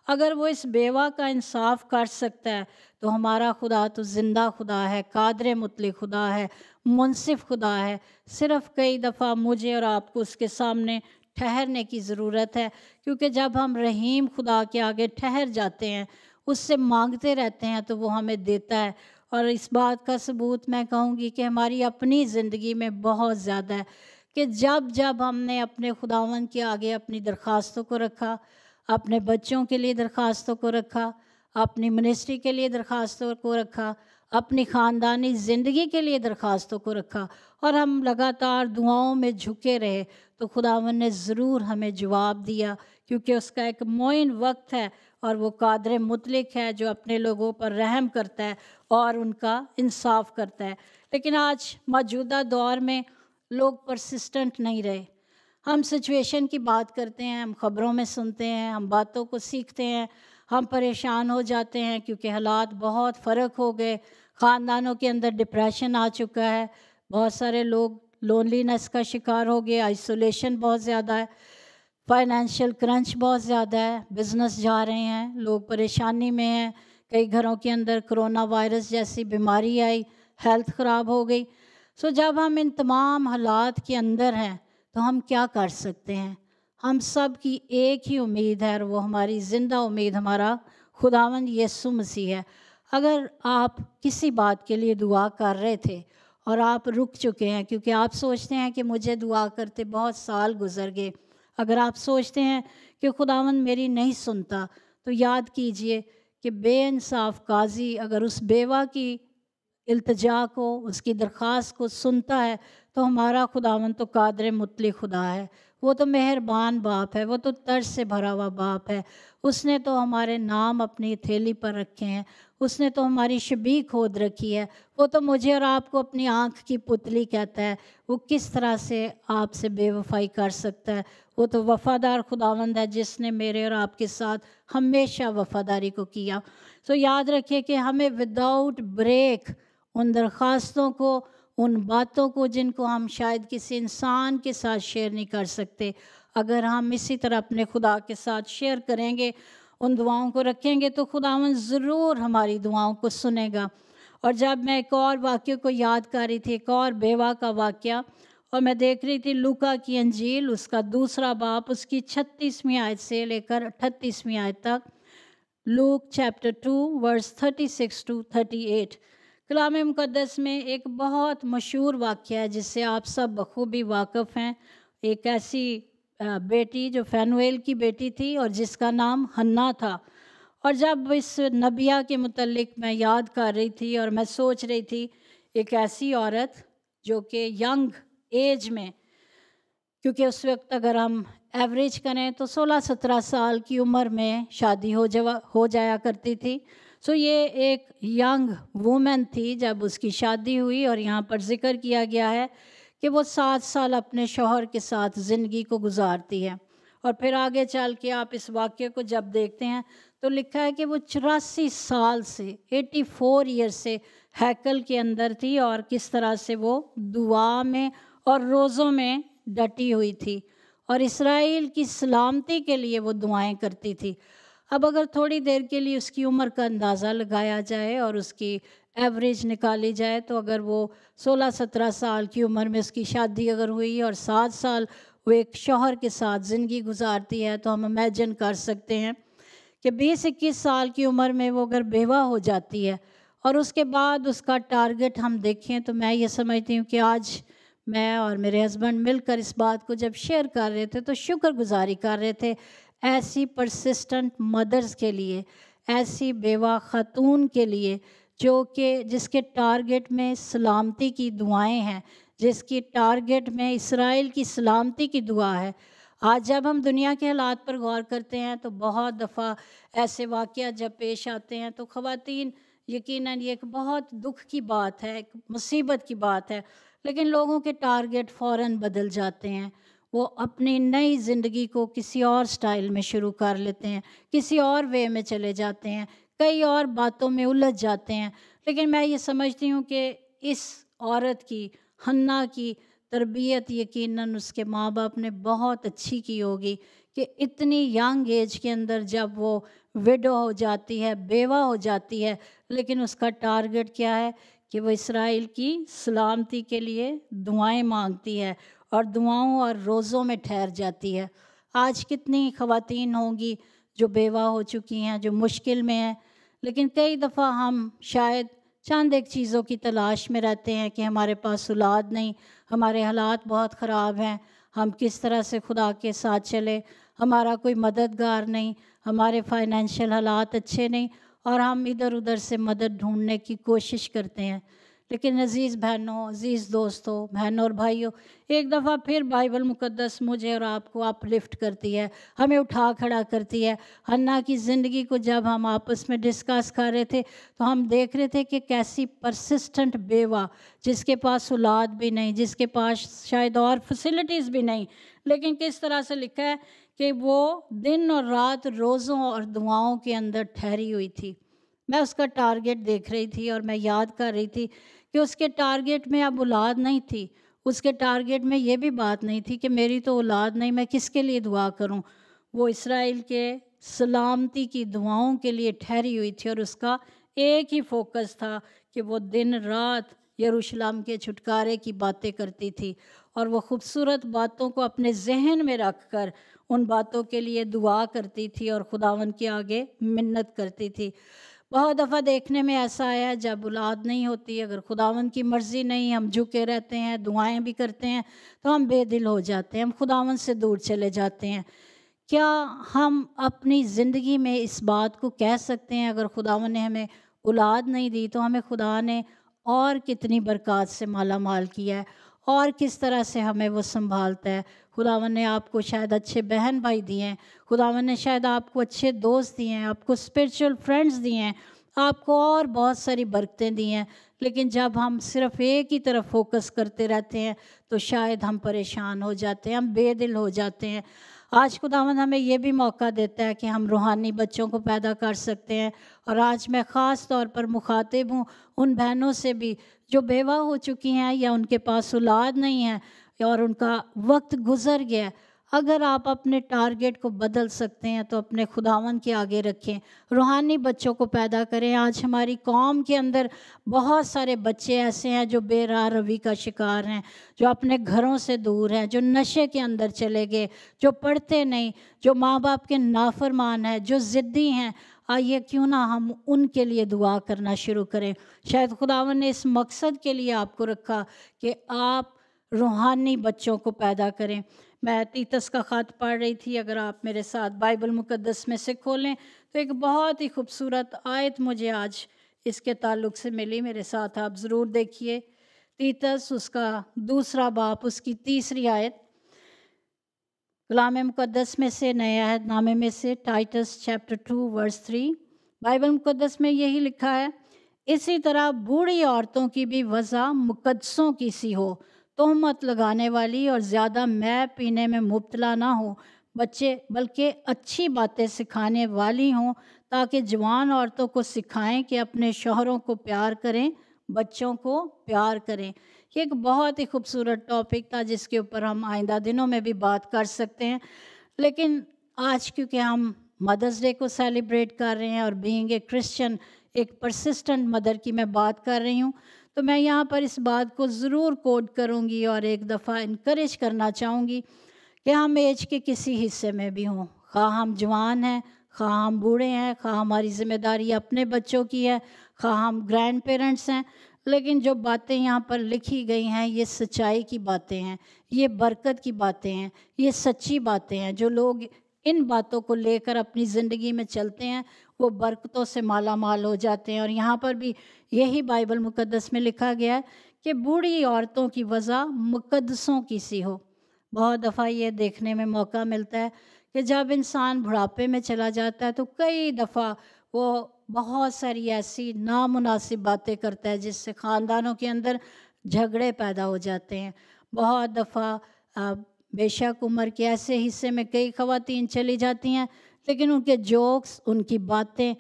अगर वो इस बेवा का इंसाफ कर सकता है तो हमारा खुदा तो ज़िंदा खुदा है कादर मुतल खुदा है मुनसिफ खुदा है सिर्फ कई दफ़ा मुझे और आपको उसके सामने ठहरने की ज़रूरत है क्योंकि जब हम रहीम खुदा के आगे ठहर जाते हैं उससे मांगते रहते हैं तो वो हमें देता है और इस बात का सबूत मैं कहूँगी कि हमारी अपनी ज़िंदगी में बहुत ज़्यादा है कि जब जब हमने अपने खुदावन के आगे अपनी दरख्वास्तों को रखा अपने बच्चों के लिए दरख्वास्तों को रखा अपनी मिनिस्ट्री के लिए दरख्वास्तों को रखा अपनी ख़ानदानी ज़िंदगी के लिए दरख्वास्तों को रखा और हम लगातार दुआओं में झुके रहे तो खुदावन ने ज़रूर हमें जवाब दिया क्योंकि उसका एक मोइन वक्त है और वो कादर मुतलिक है जो अपने लोगों पर रहम करता है और उनका इंसाफ करता है लेकिन आज मौजूदा दौर में लोग परसिस्टेंट नहीं रहे हम सिचुएशन की बात करते हैं हम ख़बरों में सुनते हैं हम बातों को सीखते हैं हम परेशान हो जाते हैं क्योंकि हालात बहुत फ़र्क हो गए ख़ानदानों के अंदर डिप्रेशन आ चुका है बहुत सारे लोग लोनलीनेस का शिकार हो गए आइसोलेशन बहुत ज़्यादा है फाइनेंशियल क्रंच बहुत ज़्यादा है बिज़नेस जा रहे हैं लोग परेशानी में हैं कई घरों के अंदर कोरोना वायरस जैसी बीमारी आई हेल्थ ख़राब हो गई सो जब हम इन तमाम हालात के अंदर हैं तो हम क्या कर सकते हैं हम सब की एक ही उम्मीद है और वो हमारी ज़िंदा उम्मीद हमारा खुदावंद यीशु मसीह है अगर आप किसी बात के लिए दुआ कर रहे थे और आप रुक चुके हैं क्योंकि आप सोचते हैं कि मुझे दुआ करते बहुत साल गुजर गए अगर आप सोचते हैं कि खुदावन मेरी नहीं सुनता तो याद कीजिए कि बेइंसाफ काजी अगर उस बेवा की अल्तजा को उसकी दरख्वास्त को सुनता है तो हमारा खुदावन तो कादर मुतल खुदा है वो तो मेहरबान बाप है वो तो तर्ज से भरा हुआ बाप है उसने तो हमारे नाम अपनी थैली पर रखे हैं उसने तो हमारी शबी खोद रखी है वो तो मुझे और आपको अपनी आँख की पुतली कहता है वो किस तरह से आपसे बेवफाई कर सकता है वो तो वफ़ादार खुदावंद है जिसने मेरे और आपके साथ हमेशा वफ़ादारी को किया सो याद रखिए कि हमें विदाउट ब्रेक उन दरख्वास्तों को उन बातों को जिनको हम शायद किसी इंसान के साथ शेयर नहीं कर सकते अगर हम इसी तरह अपने खुदा के साथ शेयर करेंगे उन दुआओं को रखेंगे तो खुदावन ज़रूर हमारी दुआओं को सुनेगा और जब मैं एक और वाक्य को याद कर रही थी एक और बेवा का वाक्य और मैं देख रही थी लुका की अंजील उसका दूसरा बाप उसकी छत्तीसवीं आयत से लेकर अट्ठतीसवीं आयत तक Luke chapter two verse thirty six to thirty eight कलाम मुक़दस में एक बहुत मशहूर वाक़ है जिससे आप सब बखूबी वाकफ़ हैं एक ऐसी बेटी जो फ़ैनुएल की बेटी थी और जिसका नाम हन्ना था और जब इस नबिया के मतलब मैं याद कर रही थी और मैं सोच रही थी एक ऐसी औरत जो कि यंग एज में क्योंकि उस वक्त अगर हम एवरेज करें तो 16-17 साल की उम्र में शादी हो जा हो जाया करती थी सो ये एक यंग वूमेन थी जब उसकी शादी हुई और यहाँ पर जिक्र किया गया है कि वो सात साल अपने शोहर के साथ ज़िंदगी को गुजारती है और फिर आगे चल के आप इस वाक्य को जब देखते हैं तो लिखा है कि वो चौरासी साल से 84 फोर ईयर से हैकल के अंदर थी और किस तरह से वो दुआ में और रोज़ों में डटी हुई थी और इसराइल की सलामती के लिए वो दुआएं करती थी अब अगर थोड़ी देर के लिए उसकी उम्र का अंदाज़ा लगाया जाए और उसकी एवरेज निकाली जाए तो अगर वो 16-17 साल की उम्र में उसकी शादी अगर हुई और सात साल वो एक शोहर के साथ ज़िंदगी गुजारती है तो हम इमेजन कर सकते हैं कि बीस इक्कीस साल की उम्र में वो अगर बेवा हो जाती है और उसके बाद उसका टारगेट हम देखें तो मैं ये समझती हूँ कि आज मैं और मेरे हस्बैंड मिलकर इस बात को जब शेयर कर रहे थे तो शुक्रगुजारी कर रहे थे ऐसी परसिस्टेंट मदर्स के लिए ऐसी बेवा ख़तून के लिए जो कि जिसके टारगेट में सलामती की दुआएं हैं जिसकी टारगेट में इसराइल की सलामती की दुआ है आज जब हम दुनिया के हालात पर गौर करते हैं तो बहुत दफ़ा ऐसे वाक़ जब पेश आते हैं तो ख़वान यकीन ये एक बहुत दुख की बात है एक मुसीबत की बात है लेकिन लोगों के टारगेट फ़ौर बदल जाते हैं वो अपनी नई ज़िंदगी को किसी और स्टाइल में शुरू कर लेते हैं किसी और वे में चले जाते हैं कई और बातों में उलझ जाते हैं लेकिन मैं ये समझती हूँ कि इस औरत की हन्ना की तरबियत यकीनन उसके माँ बाप ने बहुत अच्छी की होगी कि इतनी यंग एज के अंदर जब वो विडो हो जाती है बेवा हो जाती है लेकिन उसका टारगेट क्या है कि वो इसराइल की सलामती के लिए दुआएं मांगती है और दुआओं और रोज़ों में ठहर जाती है आज कितनी खातन होंगी जो बेवा हो चुकी हैं जो मुश्किल में हैं लेकिन कई दफ़ा हम शायद चंद एक चीज़ों की तलाश में रहते हैं कि हमारे पास औलाद नहीं हमारे हालात बहुत ख़राब हैं हम किस तरह से खुदा के साथ चले हमारा कोई मददगार नहीं हमारे फाइनेंशियल हालात अच्छे नहीं और हम इधर उधर से मदद ढूंढने की कोशिश करते हैं लेकिन अज़ीज़ बहनों अज़ीज़ दोस्तों बहनों और भाइयों एक दफ़ा फिर बाइबल मुकद्दस मुझे और आपको अपलिफ्ट आप करती है हमें उठा खड़ा करती है हन्ना की ज़िंदगी को जब हम आपस में डिस्कस कर रहे थे तो हम देख रहे थे कि कैसी परसिस्टेंट बेवा जिसके पास औलाद भी नहीं जिसके पास शायद और फैसिलिटीज़ भी नहीं लेकिन किस तरह से लिखा है कि वो दिन और रात रोज़ों और दुआओं के अंदर ठहरी हुई थी मैं उसका टारगेट देख रही थी और मैं याद कर रही थी कि उसके टारगेट में अब औलाद नहीं थी उसके टारगेट में ये भी बात नहीं थी कि मेरी तो औलाद नहीं मैं किसके लिए दुआ करूं वो इसराइल के सलामती की दुआओं के लिए ठहरी हुई थी और उसका एक ही फोकस था कि वो दिन रात यरूशलेम के छुटकारे की बातें करती थी और वो खूबसूरत बातों को अपने जहन में रख कर उन बातों के लिए दुआ करती थी और खुदावन के आगे मिन्नत करती थी बहुत दफ़ा देखने में ऐसा आया जब औलाद नहीं होती अगर खुदावन की मर्ज़ी नहीं हम झुके रहते हैं दुआएं भी करते हैं तो हम बेदिल हो जाते हैं हम खुदावन से दूर चले जाते हैं क्या हम अपनी ज़िंदगी में इस बात को कह सकते हैं अगर खुदावन ने हमें औलाद नहीं दी तो हमें खुदा ने और कितनी बरक़ात से माला माल किया है और किस तरह से हमें वो संभालता है खुदावन ने आपको शायद अच्छे बहन भाई दिए हैं खुदावन ने शायद आपको अच्छे दोस्त दिए हैं आपको स्पिरिचुअल फ्रेंड्स दिए हैं आपको और बहुत सारी बरकतें दी हैं लेकिन जब हम सिर्फ एक ही तरफ फोकस करते रहते हैं तो शायद हम परेशान हो जाते हैं हम बेदिल हो जाते हैं आज खुदावन हमें यह भी मौका देता है कि हम रूहानी बच्चों को पैदा कर सकते हैं और आज मैं ख़ास तौर पर मुखातिब हूँ उन बहनों से भी जो बेवा हो चुकी हैं या उनके पास औलाद नहीं है और उनका वक्त गुजर गया अगर आप अपने टारगेट को बदल सकते हैं तो अपने खुदावन के आगे रखें रूहानी बच्चों को पैदा करें आज हमारी कौम के अंदर बहुत सारे बच्चे ऐसे हैं जो बेरा रवि का शिकार हैं जो अपने घरों से दूर हैं जो नशे के अंदर चले गए जो पढ़ते नहीं जो माँ बाप के नाफरमान हैं जो ज़िद्दी हैं आइए क्यों ना हम उनके लिए दुआ करना शुरू करें शायद खुदावन ने इस मकसद के लिए आपको रखा कि आप रूहानी बच्चों को पैदा करें मैं तीतस का ख़त पढ़ रही थी अगर आप मेरे साथ बाइबल मुकद्दस में से खोलें तो एक बहुत ही खूबसूरत आयत मुझे आज इसके ताल्लुक से मिली मेरे साथ आप ज़रूर देखिए तीतस उसका दूसरा बाप उसकी तीसरी आयत गुलाम मुकदस में से नए नामे में से Titus chapter two verse three Bible मुकदस में यही लिखा है इसी तरह बूढ़ी औरतों की भी वजह मुकदसों की सी हो तोहमत लगाने वाली और ज़्यादा मैं पीने में मुबतला ना हो बच्चे बल्कि अच्छी बातें सिखाने वाली हों ताकि जवान औरतों को सिखाएं कि अपने शोहरों को प्यार करें बच्चों को प्यार करें ये एक बहुत ही खूबसूरत टॉपिक था जिसके ऊपर हम आइंदा दिनों में भी बात कर सकते हैं लेकिन आज क्योंकि हम मदर्स डे को सेलिब्रेट कर रहे हैं और बीइंग ए क्रिश्चियन एक परसिस्टेंट मदर की मैं बात कर रही हूँ तो मैं यहाँ पर इस बात को ज़रूर कोड करूँगी और एक दफ़ा इनक्रेज करना चाहूँगी कि हम एज के किसी हिस्से में भी हों खा हम जवान हैं खा हम बूढ़े हैं खा हमारी जिम्मेदारी अपने बच्चों की है खा हम ग्रैंड पेरेंट्स हैं लेकिन जो बातें यहाँ पर लिखी गई हैं ये सच्चाई की बातें हैं ये बरकत की बातें हैं ये सच्ची बातें हैं जो लोग इन बातों को लेकर अपनी ज़िंदगी में चलते हैं वो बरकतों से माला माल हो जाते हैं और यहाँ पर भी यही बाइबल मुकदस में लिखा गया है कि बूढ़ी औरतों की वजह मुकदसों की सी हो बहुत दफ़ा ये देखने में मौका मिलता है कि जब इंसान बुढ़ापे में चला जाता है तो कई दफ़ा वो बहुत सारी ऐसी नामुनासिब बातें करता है जिससे ख़ानदानों के अंदर झगड़े पैदा हो जाते हैं बहुत दफ़ा बेशक उम्र के ऐसे हिस्से में कई खातन चली जाती हैं लेकिन उनके जोक्स उनकी बातें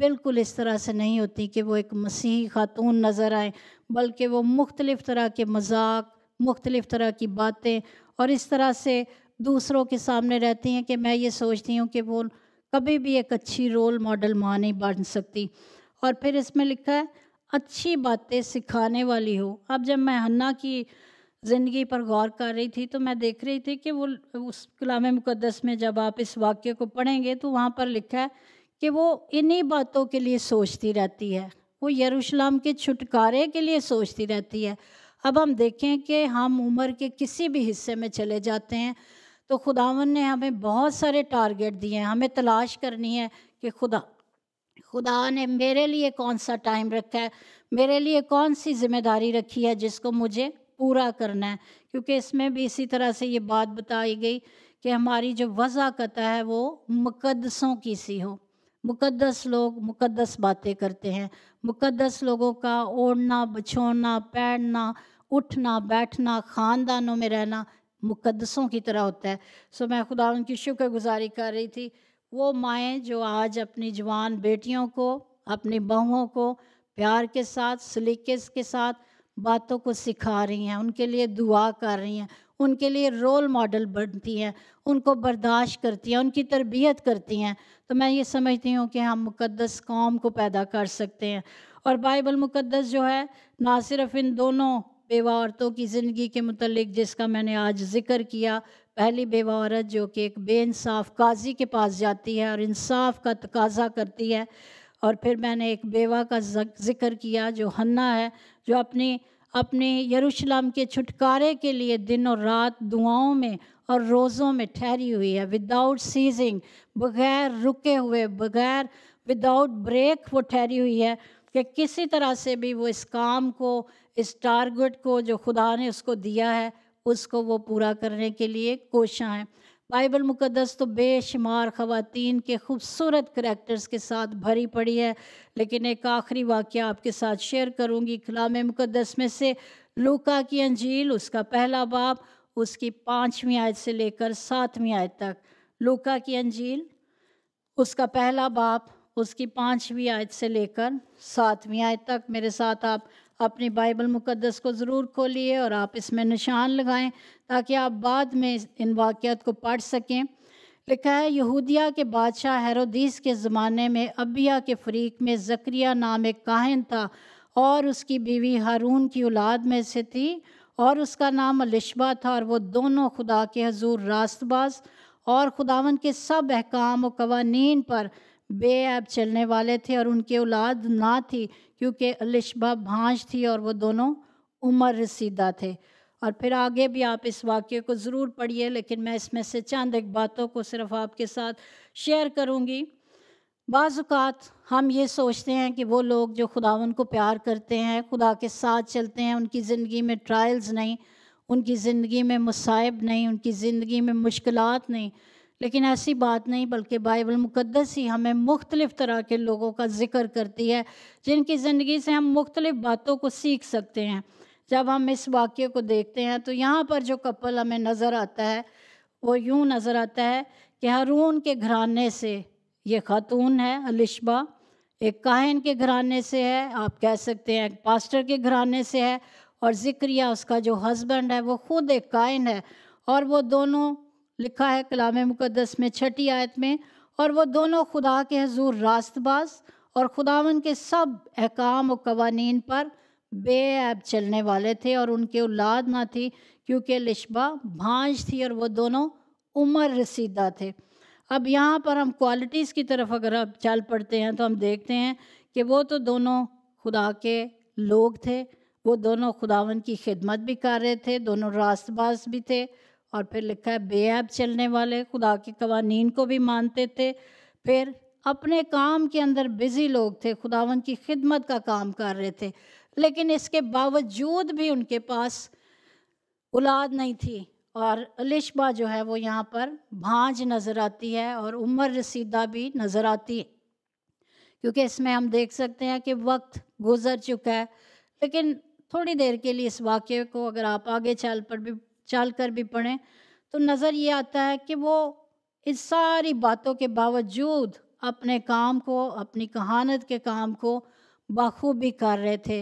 बिल्कुल इस तरह से नहीं होती कि वो एक मसीही खातून नज़र आए बल्कि वो मुख्तलिफ़ तरह के मजाक मुख्तलिफ़ तरह की बातें और इस तरह से दूसरों के सामने रहती हैं कि मैं ये सोचती हूँ कि वो कभी भी एक अच्छी रोल मॉडल माँ नहीं बन सकती और फिर इसमें लिखा है अच्छी बातें सिखाने वाली हो अब जब मैं हन्ना की ज़िंदगी पर गौर कर रही थी तो मैं देख रही थी कि वो उस कलाम मुकदस में जब आप इस वाक्य को पढ़ेंगे तो वहाँ पर लिखा है कि वो इन्हीं बातों के लिए सोचती रहती है वो यरूशलेम के छुटकारे के लिए सोचती रहती है अब हम देखें कि हम उम्र के किसी भी हिस्से में चले जाते हैं तो खुदावन ने हमें बहुत सारे टारगेट दिए हैं हमें तलाश करनी है कि खुदा खुदा ने मेरे लिए कौन सा टाइम रखा है मेरे लिए कौन सी जिम्मेदारी रखी है जिसको मुझे पूरा करना है क्योंकि इसमें भी इसी तरह से ये बात बताई गई कि हमारी जो वजाकत है वो मुकदसों की सी हो मुक़दस लोग मुकदस बातें करते हैं मुकदस लोगों का ओढ़ना बछोड़ना पहनना उठना बैठना ख़ानदानों में रहना मुकदसों की तरह होता है सो मैं खुदा उनकी शुक्रगुजारी कर रही थी वो माएँ जो आज अपनी जवान बेटियों को अपनी बहुओं को प्यार के साथ सलीके के साथ बातों को सिखा रही हैं उनके लिए दुआ कर रही हैं उनके लिए रोल मॉडल बनती हैं उनको बर्दाश्त करती हैं उनकी तरबियत करती हैं तो मैं ये समझती हूँ कि हम मुकद्दस कौम को पैदा कर सकते हैं और बाइबल मुकद्दस जो है ना सिर्फ इन दोनों बेवा औरतों की ज़िंदगी के मतलब जिसका मैंने आज जिक्र किया पहली बेवा औरत जो कि एक बेइंसाफ काजी के पास जाती है और इंसाफ का तकाजा करती है और फिर मैंने एक बेवा का जिक्र किया जो हन्ना है जो अपनी अपने यरूशलम के छुटकारे के लिए दिन और रात दुआओं में और रोज़ों में ठहरी हुई है विदाउट सीजिंग बगैर रुके हुए बगैर विदाउट ब्रेक वो ठहरी हुई है कि किसी तरह से भी वो इस काम को इस टारगेट को जो खुदा ने उसको दिया है उसको वो पूरा करने के लिए कोशाँ हैं बाइबल मुकदस तो बेशुमार ख़वातीन के खूबसूरत करेक्टर्स के साथ भरी पड़ी है लेकिन एक आखिरी वाक्य आपके साथ शेयर करूँगी कलाम मुकदस में से लूका की अंजील उसका पहला बाप उसकी पाँचवीं आयत से लेकर सातवीं आयत तक लूका की अंजील उसका पहला बाप उसकी पाँचवीं आयत से लेकर सातवीं आयत तक मेरे साथ आप अपनी बाइबल मुकद्दस को ज़रूर खोलिए और आप इसमें निशान लगाएं ताकि आप बाद में इन वाक़त को पढ़ सकें लिखा है यहूदिया के बादशाह हैरोदीस के ज़माने में अबिया के फरीक में जक्रिया नाम एक काहिन था और उसकी बीवी हारून की औलाद में से थी और उसका नाम अलिशबा था और वो दोनों खुदा के हजूर रास्तबाज और खुदावन के सब अहकाम व कवानीन पर अब चलने वाले थे और उनके औलाद ना थी क्योंकि अलिशबा भांज थी और वो दोनों उम्र रसीदा थे और फिर आगे भी आप इस वाक्य को ज़रूर पढ़िए लेकिन मैं इसमें से चंद एक बातों को सिर्फ आपके साथ शेयर करूँगी बाज़ात हम ये सोचते हैं कि वो लोग जो खुदावन को प्यार करते हैं खुदा के साथ चलते हैं उनकी ज़िंदगी में ट्रायल्स नहीं उनकी ज़िंदगी में मुसाइब नहीं उनकी ज़िंदगी में मुश्किल नहीं लेकिन ऐसी बात नहीं बल्कि बाइबल मुकद्दस ही हमें मुख्तलिफ़ तरह के लोगों का ज़िक्र करती है जिनकी ज़िंदगी से हम मुख्तलिफ़ बातों को सीख सकते हैं जब हम इस वाक्य को देखते हैं तो यहाँ पर जो कपल हमें नज़र आता है वो यूँ नज़र आता है कि हारून के घराने से ये खातून है अलिशबा एक काहिन के घराने से है आप कह सकते हैं एक पास्टर के घराने से है और ज़िक्रिया उसका जो हस्बैंड है वो खुद एक काहिन है और वो दोनों लिखा है कलाम मुकदस में छठी आयत में और वो दोनों खुदा के हजूर रास्तबाज और खुदावन के सब अहकाम और कवानीन पर बेऐब चलने वाले थे और उनके औलाद ना थी क्योंकि लिशबा भांज थी और वो दोनों उम्र रसीदा थे अब यहाँ पर हम क्वालिटीज़ की तरफ अगर अब चल पड़ते हैं तो हम देखते हैं कि वो तो दोनों खुदा के लोग थे वो दोनों खुदावन की खिदमत भी कर रहे थे दोनों रास्तबाज भी थे और फिर लिखा है बेऐब चलने वाले खुदा के कवानीन को भी मानते थे फिर अपने काम के अंदर बिज़ी लोग थे खुदावन की खिदमत का काम कर रहे थे लेकिन इसके बावजूद भी उनके पास औलाद नहीं थी और अलिशबा जो है वो यहाँ पर भांज नज़र आती है और उम्र रसीदा भी नज़र आती है क्योंकि इसमें हम देख सकते हैं कि वक्त गुजर चुका है लेकिन थोड़ी देर के लिए इस वाक्य को अगर आप आगे चल पर भी चाल कर भी पढ़ें तो नज़र ये आता है कि वो इस सारी बातों के बावजूद अपने काम को अपनी कहानत के काम को बखूबी कर रहे थे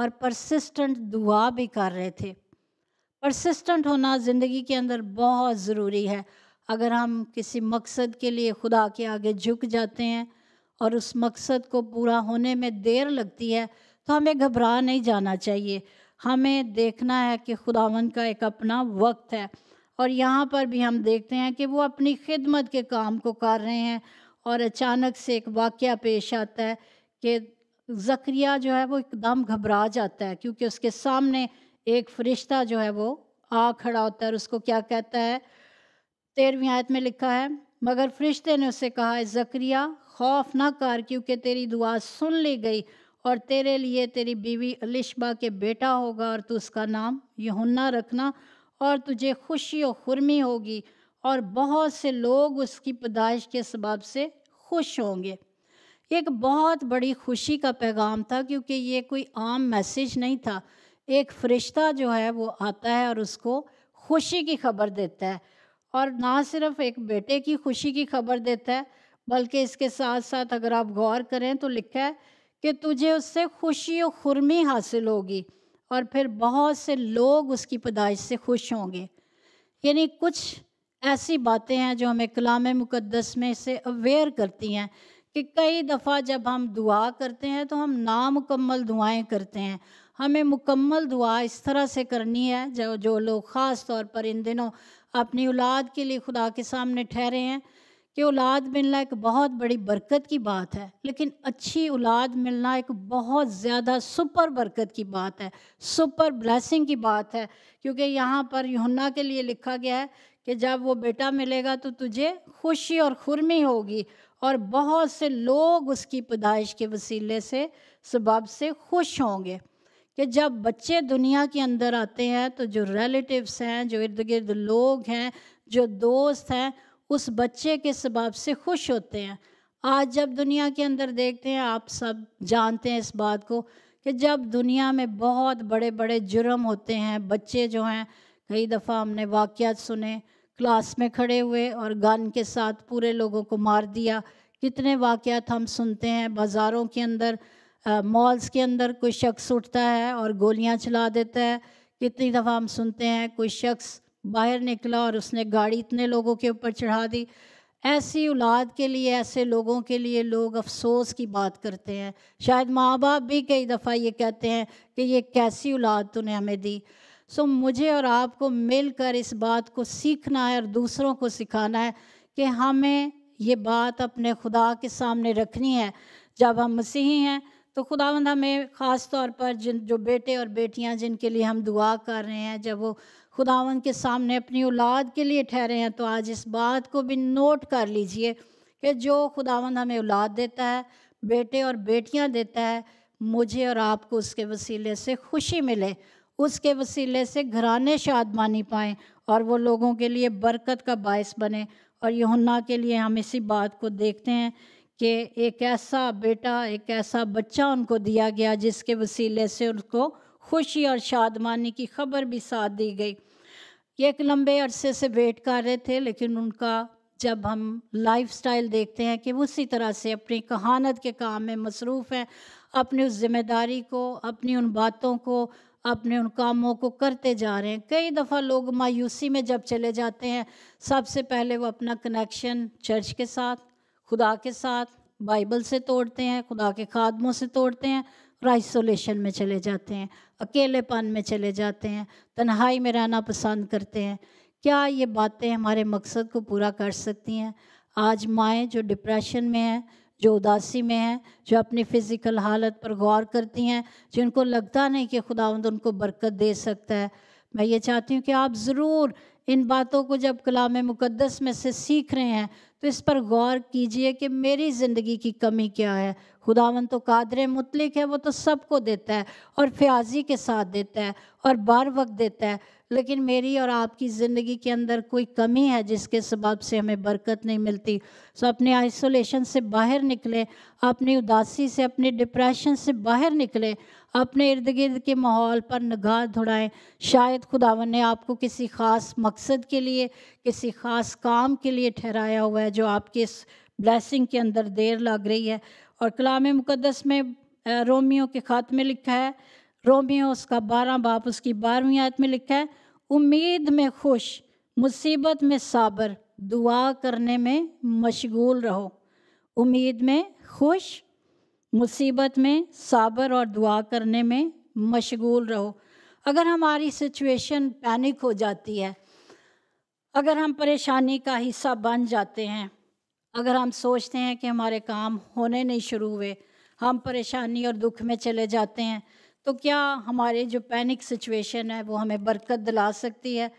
और परसिस्टेंट दुआ भी कर रहे थे परसिस्टेंट होना ज़िंदगी के अंदर बहुत ज़रूरी है अगर हम किसी मकसद के लिए खुदा के आगे झुक जाते हैं और उस मकसद को पूरा होने में देर लगती है तो हमें घबरा नहीं जाना चाहिए हमें देखना है कि खुदावन का एक अपना वक्त है और यहाँ पर भी हम देखते हैं कि वो अपनी खिदमत के काम को कर रहे हैं और अचानक से एक वाक्य पेश आता है कि जक्रिया जो है वो एकदम घबरा जाता है क्योंकि उसके सामने एक फ़रिश्ता जो है वो आ खड़ा होता है और उसको क्या कहता है तेरहवीं आयत में लिखा है मगर फरिश्ते ने उससे कहा है जक्रिया खौफ ना कर क्योंकि तेरी दुआ सुन ली गई और तेरे लिए तेरी बीवी अलिशबा के बेटा होगा और तू उसका नाम यहुन्ना रखना और तुझे खुशी और खुरमी होगी और बहुत से लोग उसकी पैदाइश के सबाब से खुश होंगे एक बहुत बड़ी खुशी का पैगाम था क्योंकि ये कोई आम मैसेज नहीं था एक फरिश्ता जो है वो आता है और उसको खुशी की खबर देता है और ना सिर्फ एक बेटे की खुशी की खबर देता है बल्कि इसके साथ साथ अगर आप गौर करें तो लिखा है कि तुझे उससे खुशी और खुरमी हासिल होगी और फिर बहुत से लोग उसकी पैदाइश से खुश होंगे यानी कुछ ऐसी बातें हैं जो हमें कलाम मुकदस में से अवेयर करती हैं कि कई दफ़ा जब हम दुआ करते हैं तो हम नामुकम्मल दुआएं करते हैं हमें मुकम्मल दुआ इस तरह से करनी है जो जो लोग ख़ास तौर पर इन दिनों अपनी औलाद के लिए खुदा के सामने ठहरे हैं कि औलाद मिलना एक बहुत बड़ी बरकत की बात है लेकिन अच्छी औलाद मिलना एक बहुत ज़्यादा सुपर बरकत की बात है सुपर ब्लैसिंग की बात है क्योंकि यहाँ पर यहुन्ना के लिए लिखा गया है कि जब वो बेटा मिलेगा तो तुझे खुशी और खुरमी होगी और बहुत से लोग उसकी पैदाइश के वसीले से सबब से खुश होंगे कि जब बच्चे दुनिया के अंदर आते हैं तो जो रिलेटिव्स हैं जो इर्द गिर्द लोग हैं जो दोस्त हैं उस बच्चे के सबाब से खुश होते हैं आज जब दुनिया के अंदर देखते हैं आप सब जानते हैं इस बात को कि जब दुनिया में बहुत बड़े बड़े जुर्म होते हैं बच्चे जो हैं कई दफ़ा हमने वाक़ सुने क्लास में खड़े हुए और गन के साथ पूरे लोगों को मार दिया कितने वाक़ हम सुनते हैं बाज़ारों के अंदर मॉल्स के अंदर कोई शख्स उठता है और गोलियां चला देता है कितनी दफ़ा हम सुनते हैं कोई शख्स बाहर निकला और उसने गाड़ी इतने लोगों के ऊपर चढ़ा दी ऐसी औलाद के लिए ऐसे लोगों के लिए लोग अफसोस की बात करते हैं शायद माँ बाप भी कई दफ़ा ये कहते हैं कि ये कैसी औलाद तूने हमें दी सो मुझे और आपको मिलकर इस बात को सीखना है और दूसरों को सिखाना है कि हमें ये बात अपने खुदा के सामने रखनी है जब हम मसीही हैं तो खुदावंद हमें ख़ास तौर पर जिन जो बेटे और बेटियां जिनके लिए हम दुआ कर रहे हैं जब वो खुदावन के सामने अपनी औलाद के लिए ठहरे हैं तो आज इस बात को भी नोट कर लीजिए कि जो खुदावन हमें औलाद देता है बेटे और बेटियां देता है मुझे और आपको उसके वसीले से खुशी मिले उसके वसीले से घराने शादमानी पाएँ और वो लोगों के लिए बरकत का बायस बने और यहुन्ना के लिए हम इसी बात को देखते हैं कि एक ऐसा बेटा एक ऐसा बच्चा उनको दिया गया जिसके वसीले से उनको खुशी और शादमानी की खबर भी साथ दी गई ये एक लंबे अरसे से वेट कर रहे थे लेकिन उनका जब हम लाइफ स्टाइल देखते हैं कि उसी तरह से अपनी कहानत के काम में मसरूफ़ हैं अपनी उस जिम्मेदारी को अपनी उन बातों को अपने उन कामों को करते जा रहे हैं कई दफ़ा लोग मायूसी में जब चले जाते हैं सबसे पहले वो अपना कनेक्शन चर्च के साथ खुदा के साथ बाइबल से तोड़ते हैं खुदा के खादमों से तोड़ते हैं आइसोलेशन में चले जाते हैं अकेलेपन में चले जाते हैं तन्हाई में रहना पसंद करते हैं क्या ये बातें हमारे मकसद को पूरा कर सकती हैं आज माएँ जो डिप्रेशन में हैं जो उदासी में हैं जो अपनी फ़िज़िकल हालत पर गौर करती हैं जिनको लगता नहीं कि खुदावंद उनको बरकत दे सकता है मैं ये चाहती हूँ कि आप ज़रूर इन बातों को जब कलाम मुकद्दस में से सीख रहे हैं तो इस पर गौर कीजिए कि मेरी ज़िंदगी की कमी क्या है खुदावन तो कादर मुतलिक है वो तो सबको देता है और फ्याजी के साथ देता है और बार वक्त देता है लेकिन मेरी और आपकी ज़िंदगी के अंदर कोई कमी है जिसके सबब से हमें बरकत नहीं मिलती सो अपने आइसोलेशन से बाहर निकले अपनी उदासी से अपने डिप्रेशन से बाहर निकले अपने इर्द गिर्द के माहौल पर नगाह धुड़ाएँ शायद खुदावन ने आपको किसी ख़ास मकसद के लिए किसी ख़ास काम के लिए ठहराया हुआ है जो आपके इस ब्लैसिंग के अंदर देर लग रही है और कलाम मुकदस में रोमियो के खात में लिखा है रोमियो उसका बारह बाप उसकी बारहवीं आयत में लिखा है उम्मीद में खुश मुसीबत में साबर दुआ करने में मशगूल रहो उम्मीद में खुश मुसीबत में साबर और दुआ करने में मशगूल रहो अगर हमारी सिचुएशन पैनिक हो जाती है अगर हम परेशानी का हिस्सा बन जाते हैं अगर हम सोचते हैं कि हमारे काम होने नहीं शुरू हुए हम परेशानी और दुख में चले जाते हैं तो क्या हमारे जो पैनिक सिचुएशन है वो हमें बरकत दिला सकती है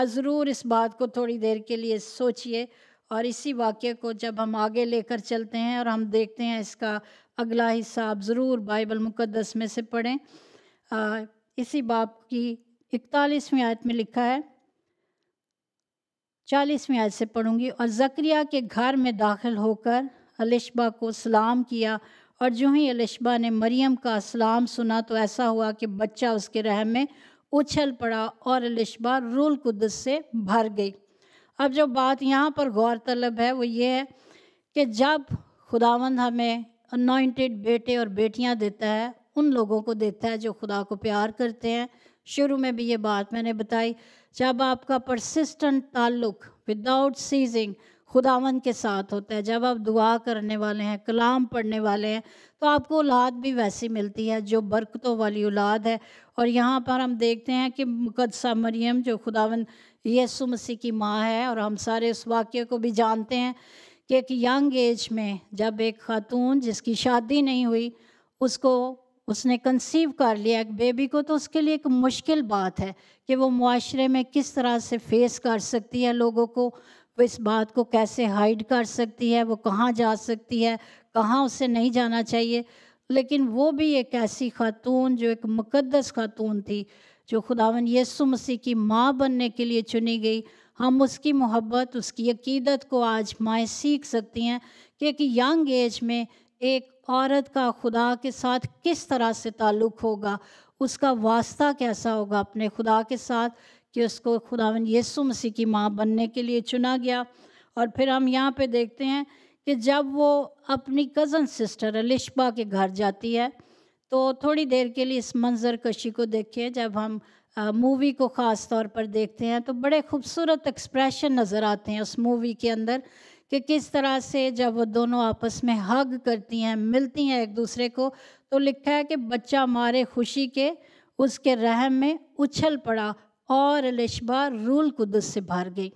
आज ज़रूर इस बात को थोड़ी देर के लिए सोचिए और इसी वाक्य को जब हम आगे लेकर चलते हैं और हम देखते हैं इसका अगला हिस्सा आप ज़रूर बाइबल मुक़दस में से पढ़ें आ, इसी बाप की इकतालीसवीं आयत में लिखा है चालीसवीं आज से पढ़ूंगी और जक्रिया के घर में दाखिल होकर अलिशबा को सलाम किया और जो ही अलिशबा ने मरियम का सलाम सुना तो ऐसा हुआ कि बच्चा उसके रहम में उछल पड़ा और अलिशबा रूल कुदस से भर गई अब जो बात यहाँ पर गौर तलब है वो ये है कि जब खुदावंद हमें अनॉइंटेड बेटे और बेटियाँ देता है उन लोगों को देता है जो खुदा को प्यार करते हैं शुरू में भी ये बात मैंने बताई जब आपका परसिस्टेंट ताल्लुक विदाउट सीजिंग खुदावन के साथ होता है जब आप दुआ करने वाले हैं कलाम पढ़ने वाले हैं तो आपको औलाद भी वैसी मिलती है जो बरकतों वाली औलाद है और यहाँ पर हम देखते हैं कि मुकदसा मरियम जो खुदावन यसु मसीह की माँ है और हम सारे उस वाक्य को भी जानते हैं कि एक यंग एज में जब एक खातून जिसकी शादी नहीं हुई उसको उसने कंसीव कर लिया एक बेबी को तो उसके लिए एक मुश्किल बात है कि वो माशरे में किस तरह से फेस कर सकती है लोगों को इस बात को कैसे हाइड कर सकती है वो कहाँ जा सकती है कहाँ उसे नहीं जाना चाहिए लेकिन वो भी एक ऐसी खातून जो एक मुकदस खातून थी जो खुदावन यसु मसीह की माँ बनने के लिए चुनी गई हम उसकी मोहब्बत उसकी अकीदत को आज माएँ सीख सकती हैं कि एक यंग एज में एक औरत का खुदा के साथ किस तरह से ताल्लुक़ होगा उसका वास्ता कैसा होगा अपने खुदा के साथ कि उसको खुदावन यसु मसीह की माँ बनने के लिए चुना गया और फिर हम यहाँ पे देखते हैं कि जब वो अपनी कज़न सिस्टर अलिशबा के घर जाती है तो थोड़ी देर के लिए इस मंज़र कशी को देखिए जब हम मूवी को ख़ास तौर पर देखते हैं तो बड़े खूबसूरत एक्सप्रेशन नज़र आते हैं उस मूवी के अंदर कि किस तरह से जब वो दोनों आपस में हग करती हैं मिलती हैं एक दूसरे को तो लिखा है कि बच्चा मारे खुशी के उसके रहम में उछल पड़ा और लिशबा रूल कुदस से भर गई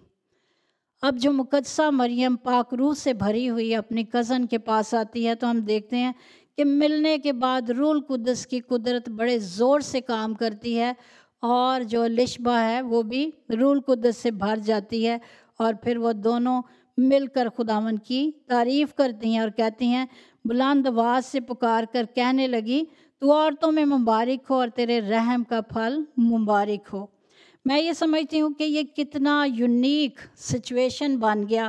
अब जो मुकदसा मरियम पाक रूह से भरी हुई अपनी कज़न के पास आती है तो हम देखते हैं कि मिलने के बाद रूल कुदस की कुदरत बड़े ज़ोर से काम करती है और जो लिशबा है वो भी रूल कुदस से भर जाती है और फिर वो दोनों मिलकर खुदावन की तारीफ करती हैं और कहती हैं बुलंद आवाज से पुकार कर कहने लगी तू औरतों में मुबारक हो और तेरे रहम का फल मुबारक हो मैं ये समझती हूँ कि ये कितना यूनिक सिचुएशन बन गया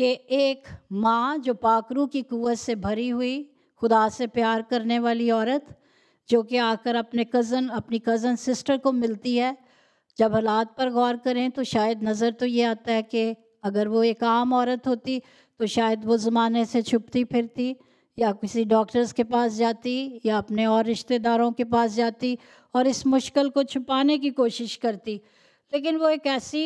कि एक माँ जो पाकरू की कुत से भरी हुई खुदा से प्यार करने वाली औरत जो कि आकर अपने कज़न अपनी कज़न सिस्टर को मिलती है जब हालात पर गौर करें तो शायद नज़र तो ये आता है कि अगर वो एक आम औरत होती तो शायद वो ज़माने से छुपती फिरती या किसी डॉक्टर्स के पास जाती या अपने और रिश्तेदारों के पास जाती और इस मुश्किल को छुपाने की कोशिश करती लेकिन वो एक ऐसी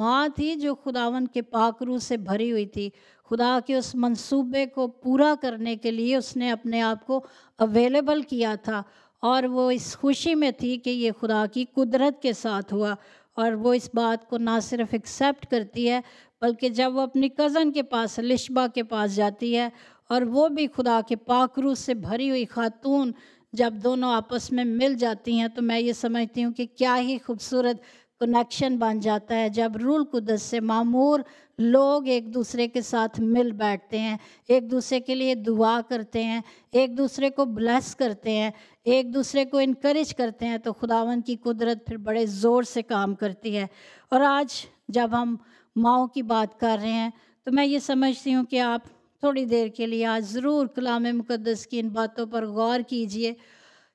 माँ थी जो खुदावन के पाकरू से भरी हुई थी खुदा के उस मंसूबे को पूरा करने के लिए उसने अपने आप को अवेलेबल किया था और वो इस खुशी में थी कि ये खुदा की कुदरत के साथ हुआ और वो इस बात को ना सिर्फ एक्सेप्ट करती है बल्कि जब वो अपनी कज़न के पास लिशबा के पास जाती है और वो भी खुदा के पाक से भरी हुई खातून जब दोनों आपस में मिल जाती हैं तो मैं ये समझती हूँ कि क्या ही खूबसूरत कनेक्शन बन जाता है जब रूल कुदस से मामूर लोग एक दूसरे के साथ मिल बैठते हैं एक दूसरे के लिए दुआ करते हैं एक दूसरे को ब्लेस करते हैं एक दूसरे को इनक्रेज करते हैं तो खुदावन की कुदरत फिर बड़े ज़ोर से काम करती है और आज जब हम माओ की बात कर रहे हैं तो मैं ये समझती हूँ कि आप थोड़ी देर के लिए आज ज़रूर कलाम मुकदस की इन बातों पर गौर कीजिए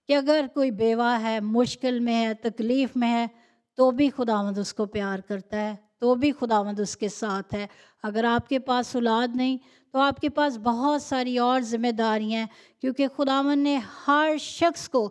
कि अगर कोई बेवा है मुश्किल में है तकलीफ़ में है तो भी खुदावंद उसको प्यार करता है तो भी खुदावंद उसके साथ है अगर आपके पास औलाद नहीं तो आपके पास बहुत सारी और ज़िम्मेदारियाँ हैं क्योंकि खुदावन ने हर शख्स को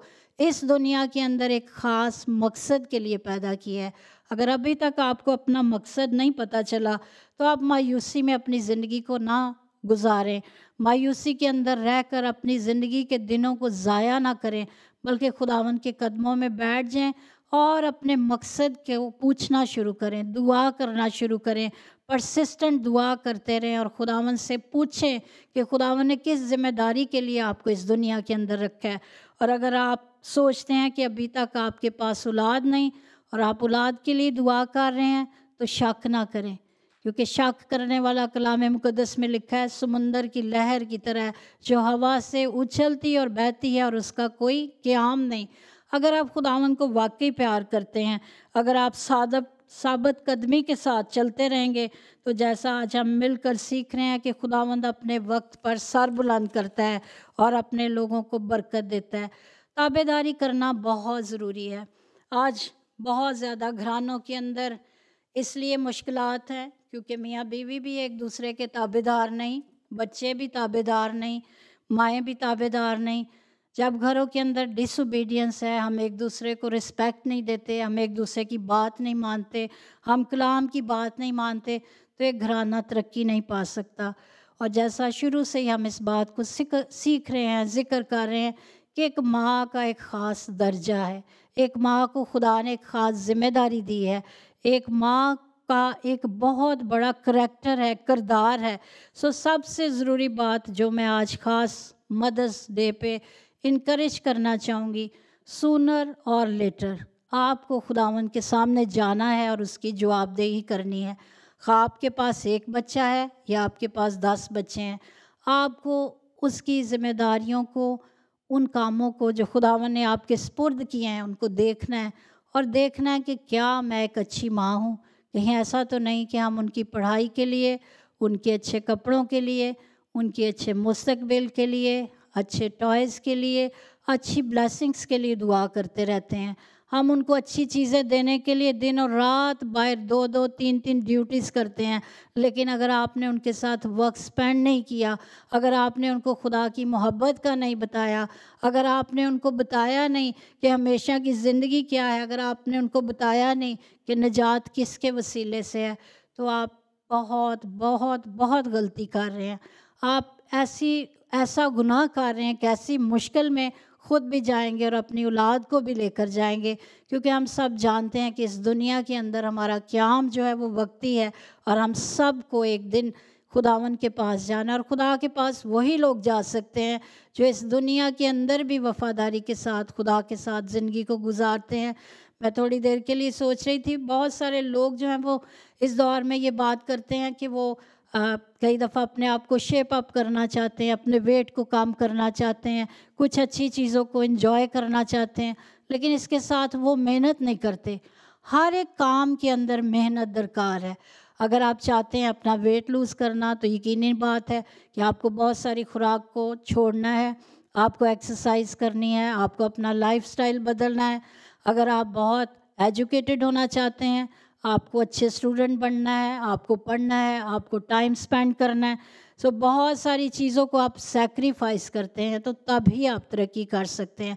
इस दुनिया के अंदर एक ख़ास मकसद के लिए पैदा किया है अगर अभी तक आपको अपना मकसद नहीं पता चला तो आप मायूसी में अपनी ज़िंदगी को ना गुजारें मायूसी के अंदर रहकर अपनी ज़िंदगी के दिनों को ज़ाया ना करें बल्कि खुदावन के कदमों में बैठ जाएं और अपने मकसद के वो पूछना शुरू करें दुआ करना शुरू करें परसिस्टेंट दुआ करते रहें और खुदावन से पूछें कि खुदावन ने किस जिम्मेदारी के लिए आपको इस दुनिया के अंदर रखा है और अगर आप सोचते हैं कि अभी तक आपके पास औलाद नहीं और आप औलाद के लिए दुआ कर रहे हैं तो शक ना करें क्योंकि शक करने वाला कलाम मुकदस में लिखा है समुंदर की लहर की तरह जो हवा से उछलती और बहती है और उसका कोई क्याम नहीं अगर आप खुदावन को वाकई प्यार करते हैं अगर आप सादब साबत कदमी के साथ चलते रहेंगे तो जैसा आज हम मिलकर सीख रहे हैं कि खुदावंद अपने वक्त पर सर बुलंद करता है और अपने लोगों को बरकत देता है ताबेदारी करना बहुत ज़रूरी है आज बहुत ज़्यादा घरानों के अंदर इसलिए मुश्किल है क्योंकि मियाँ बीवी भी एक दूसरे के ताबेदार नहीं बच्चे भी ताबेदार नहीं माएँ भी ताबेदार नहीं जब घरों के अंदर डिसोबीडियंस है हम एक दूसरे को रिस्पेक्ट नहीं देते हम एक दूसरे की बात नहीं मानते हम कलाम की बात नहीं मानते तो एक घराना तरक्की नहीं पा सकता और जैसा शुरू से ही हम इस बात को सीख रहे हैं ज़िक्र कर रहे हैं कि एक माँ का एक ख़ास दर्जा है एक माँ को खुदा ने एक ख़ास ज़िम्मेदारी दी है एक माँ का एक बहुत बड़ा करैक्टर है किरदार है सो सबसे ज़रूरी बात जो मैं आज ख़ास मदर्स डे पे इनक्रेज करना चाहूँगी सूनर और लेटर आपको खुदावन के सामने जाना है और उसकी जवाबदेही करनी है ख़्वाब हाँ, के पास एक बच्चा है या आपके पास दस बच्चे हैं आपको उसकी ज़िम्मेदारियों को उन कामों को जो खुदावन ने आपके स्पुर्द किए हैं उनको देखना है और देखना है कि क्या मैं एक अच्छी माँ हूँ कहीं ऐसा तो नहीं कि हम उनकी पढ़ाई के लिए उनके अच्छे कपड़ों के लिए उनके अच्छे मुस्तबिल के लिए अच्छे टॉयज़ के लिए अच्छी ब्लैसिंग्स के लिए दुआ करते रहते हैं हम उनको अच्छी चीज़ें देने के लिए दिन और रात बाहर दो दो तीन तीन ड्यूटीज़ करते हैं लेकिन अगर आपने उनके साथ वक्त स्पेंड नहीं किया अगर आपने उनको खुदा की मोहब्बत का नहीं बताया अगर आपने उनको बताया नहीं कि हमेशा की ज़िंदगी क्या है अगर आपने उनको बताया नहीं कि निजात किसके वसीले से है तो आप बहुत बहुत बहुत गलती कर रहे हैं आप ऐसी ऐसा गुनाह कर रहे हैं कैसी मुश्किल में खुद भी जाएंगे और अपनी औलाद को भी लेकर जाएंगे क्योंकि हम सब जानते हैं कि इस दुनिया के अंदर हमारा क्याम जो है वो वक्ती है और हम सब को एक दिन खुदावन के पास जाना और खुदा के पास वही लोग जा सकते हैं जो इस दुनिया के अंदर भी वफादारी के साथ खुदा के साथ ज़िंदगी को गुजारते हैं मैं थोड़ी देर के लिए सोच रही थी बहुत सारे लोग जो हैं वो इस दौर में ये बात करते हैं कि वो कई दफ़ा अपने आप को शेप अप करना चाहते हैं अपने वेट को कम करना चाहते हैं कुछ अच्छी चीज़ों को इन्जॉय करना चाहते हैं लेकिन इसके साथ वो मेहनत नहीं करते हर एक काम के अंदर मेहनत दरकार है अगर आप चाहते हैं अपना वेट लूज़ करना तो यकीनी बात है कि आपको बहुत सारी खुराक को छोड़ना है आपको एक्सरसाइज करनी है आपको अपना लाइफ बदलना है अगर आप बहुत एजुकेटेड होना चाहते हैं आपको अच्छे स्टूडेंट बनना है आपको पढ़ना है आपको टाइम स्पेंड करना है सो so, बहुत सारी चीज़ों को आप सेक्रीफाइस करते हैं तो तभी आप तरक्की कर सकते हैं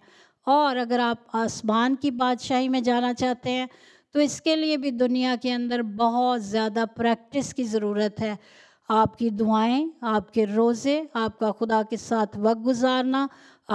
और अगर आप आसमान की बादशाही में जाना चाहते हैं तो इसके लिए भी दुनिया के अंदर बहुत ज़्यादा प्रैक्टिस की ज़रूरत है आपकी दुआएं आपके रोज़े आपका खुदा के साथ वक्त गुजारना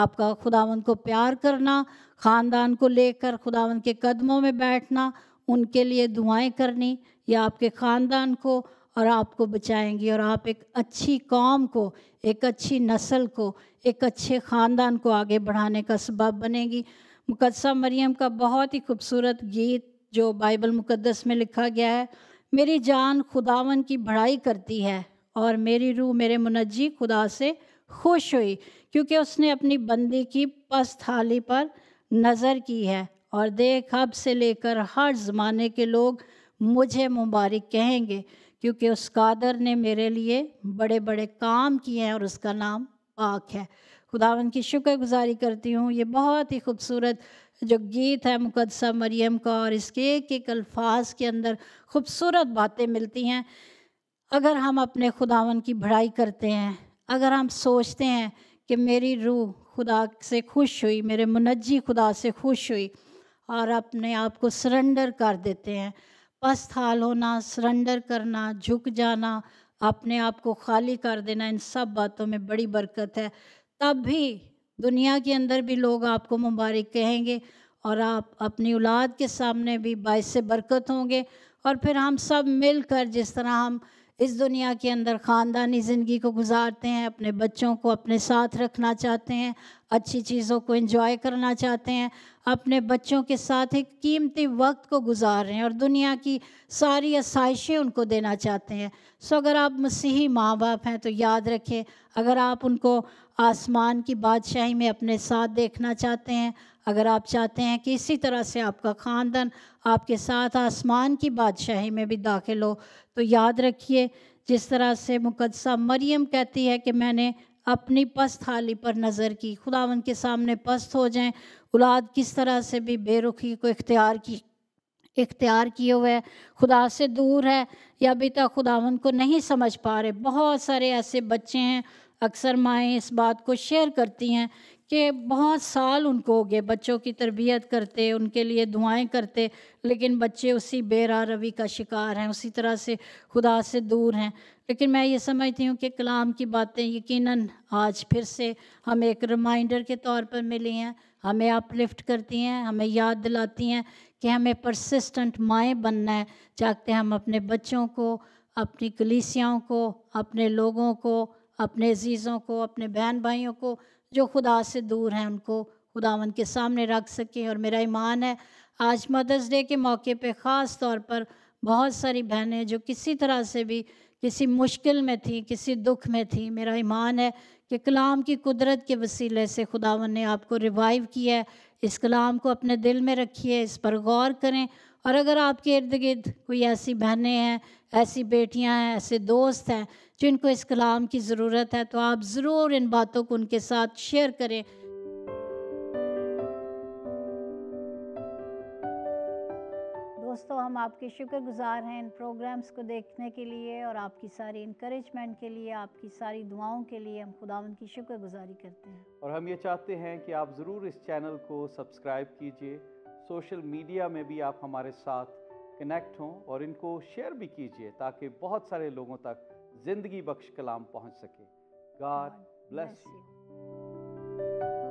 आपका खुदावन को प्यार करना ख़ानदान को लेकर खुदावन के कदमों में बैठना उनके लिए दुआएं करनी या आपके ख़ानदान को और आपको बचाएंगी और आप एक अच्छी कौम को एक अच्छी नस्ल को एक अच्छे ख़ानदान को आगे बढ़ाने का सबब बनेगी मुकदसा मरियम का बहुत ही खूबसूरत गीत जो बाइबल मुक़दस में लिखा गया है मेरी जान खुदावन की बढ़ाई करती है और मेरी रूह मेरे मुनजी खुदा से खुश हुई क्योंकि उसने अपनी बंदी की पस हाली पर नज़र की है और देख अब से लेकर हर ज़माने के लोग मुझे मुबारक कहेंगे क्योंकि उस कादर ने मेरे लिए बड़े बड़े काम किए हैं और उसका नाम पाक है खुदावन की शुक्रगुजारी करती हूँ ये बहुत ही खूबसूरत जो गीत है मुकदसा मरियम का और इसके एक एक अल्फाज के अंदर खूबसूरत बातें मिलती हैं अगर हम अपने खुदावन की भड़ाई करते हैं अगर हम सोचते हैं कि मेरी रूह खुदा से खुश हुई मेरे मुनजी खुदा से खुश हुई और अपने आप को सरेंडर कर देते हैं पस्त हाल होना सरेंडर करना झुक जाना अपने आप को खाली कर देना इन सब बातों में बड़ी बरकत है तब भी दुनिया के अंदर भी लोग आपको मुबारक कहेंगे और आप अपनी औलाद के सामने भी बायस बरकत होंगे और फिर हम सब मिलकर जिस तरह हम इस दुनिया के अंदर ख़ानदानी ज़िंदगी को गुजारते हैं अपने बच्चों को अपने साथ रखना चाहते हैं अच्छी चीज़ों को इंजॉय करना चाहते हैं अपने बच्चों के साथ एक कीमती वक्त को गुजार रहे हैं और दुनिया की सारी आसाइशें उनको देना चाहते हैं सो अगर आप मसीही माँ बाप हैं तो याद रखें अगर आप उनको आसमान की बादशाही में अपने साथ देखना चाहते हैं अगर आप चाहते हैं कि इसी तरह से आपका ख़ानदान आपके साथ आसमान की बादशाही में भी दाखिल हो तो याद रखिए जिस तरह से मुकदसा मरियम कहती है कि मैंने अपनी पस्त हाली पर नज़र की खुदा उनके सामने पस्त हो जाएं औलाद किस तरह से भी बेरुखी को इख्तियार की इख्तियार किए हुए खुदा से दूर है या अभी तक खुदावन को नहीं समझ पा रहे बहुत सारे ऐसे बच्चे हैं अक्सर माएँ इस बात को शेयर करती हैं कि बहुत साल उनको हो गए बच्चों की तरबियत करते उनके लिए दुआएं करते लेकिन बच्चे उसी बेरा रवि का शिकार हैं उसी तरह से खुदा से दूर हैं लेकिन मैं ये समझती हूँ कि कलाम की बातें यकीनन आज फिर से हमें एक रिमाइंडर के तौर पर मिली हैं हमें अपलिफ्ट करती हैं हमें याद दिलाती हैं कि हमें परसिस्टेंट माएँ बनना है चाहते हम अपने बच्चों को अपनी कलीसियाओं को अपने लोगों को अपने अजीज़ों को अपने बहन भाइयों को जो खुदा से दूर हैं उनको खुदावन के सामने रख सकें और मेरा ईमान है आज मदर्स डे के मौके पे ख़ास तौर पर बहुत सारी बहनें जो किसी तरह से भी किसी मुश्किल में थी किसी दुख में थी मेरा ईमान है कि कलाम की कुदरत के वसीले से खुदावन ने आपको रिवाइव किया है इस कलाम को अपने दिल में रखिए इस पर गौर करें और अगर आपके इर्द गिर्द कोई ऐसी बहनें हैं ऐसी बेटियां हैं ऐसे दोस्त हैं जिनको इस कलाम की ज़रूरत है तो आप ज़रूर इन बातों को उनके साथ शेयर करें दोस्तों हम आपके शुक्रगुजार हैं इन प्रोग्राम्स को देखने के लिए और आपकी सारी इनक्रेजमेंट के लिए आपकी सारी दुआओं के लिए हम खुदावन की शुक्रगुजारी करते हैं और हम ये चाहते हैं कि आप ज़रूर इस चैनल को सब्सक्राइब कीजिए सोशल मीडिया में भी आप हमारे साथ कनेक्ट हों और इनको शेयर भी कीजिए ताकि बहुत सारे लोगों तक जिंदगी बख्श कलाम पहुंच सके गॉड ब्लेस यू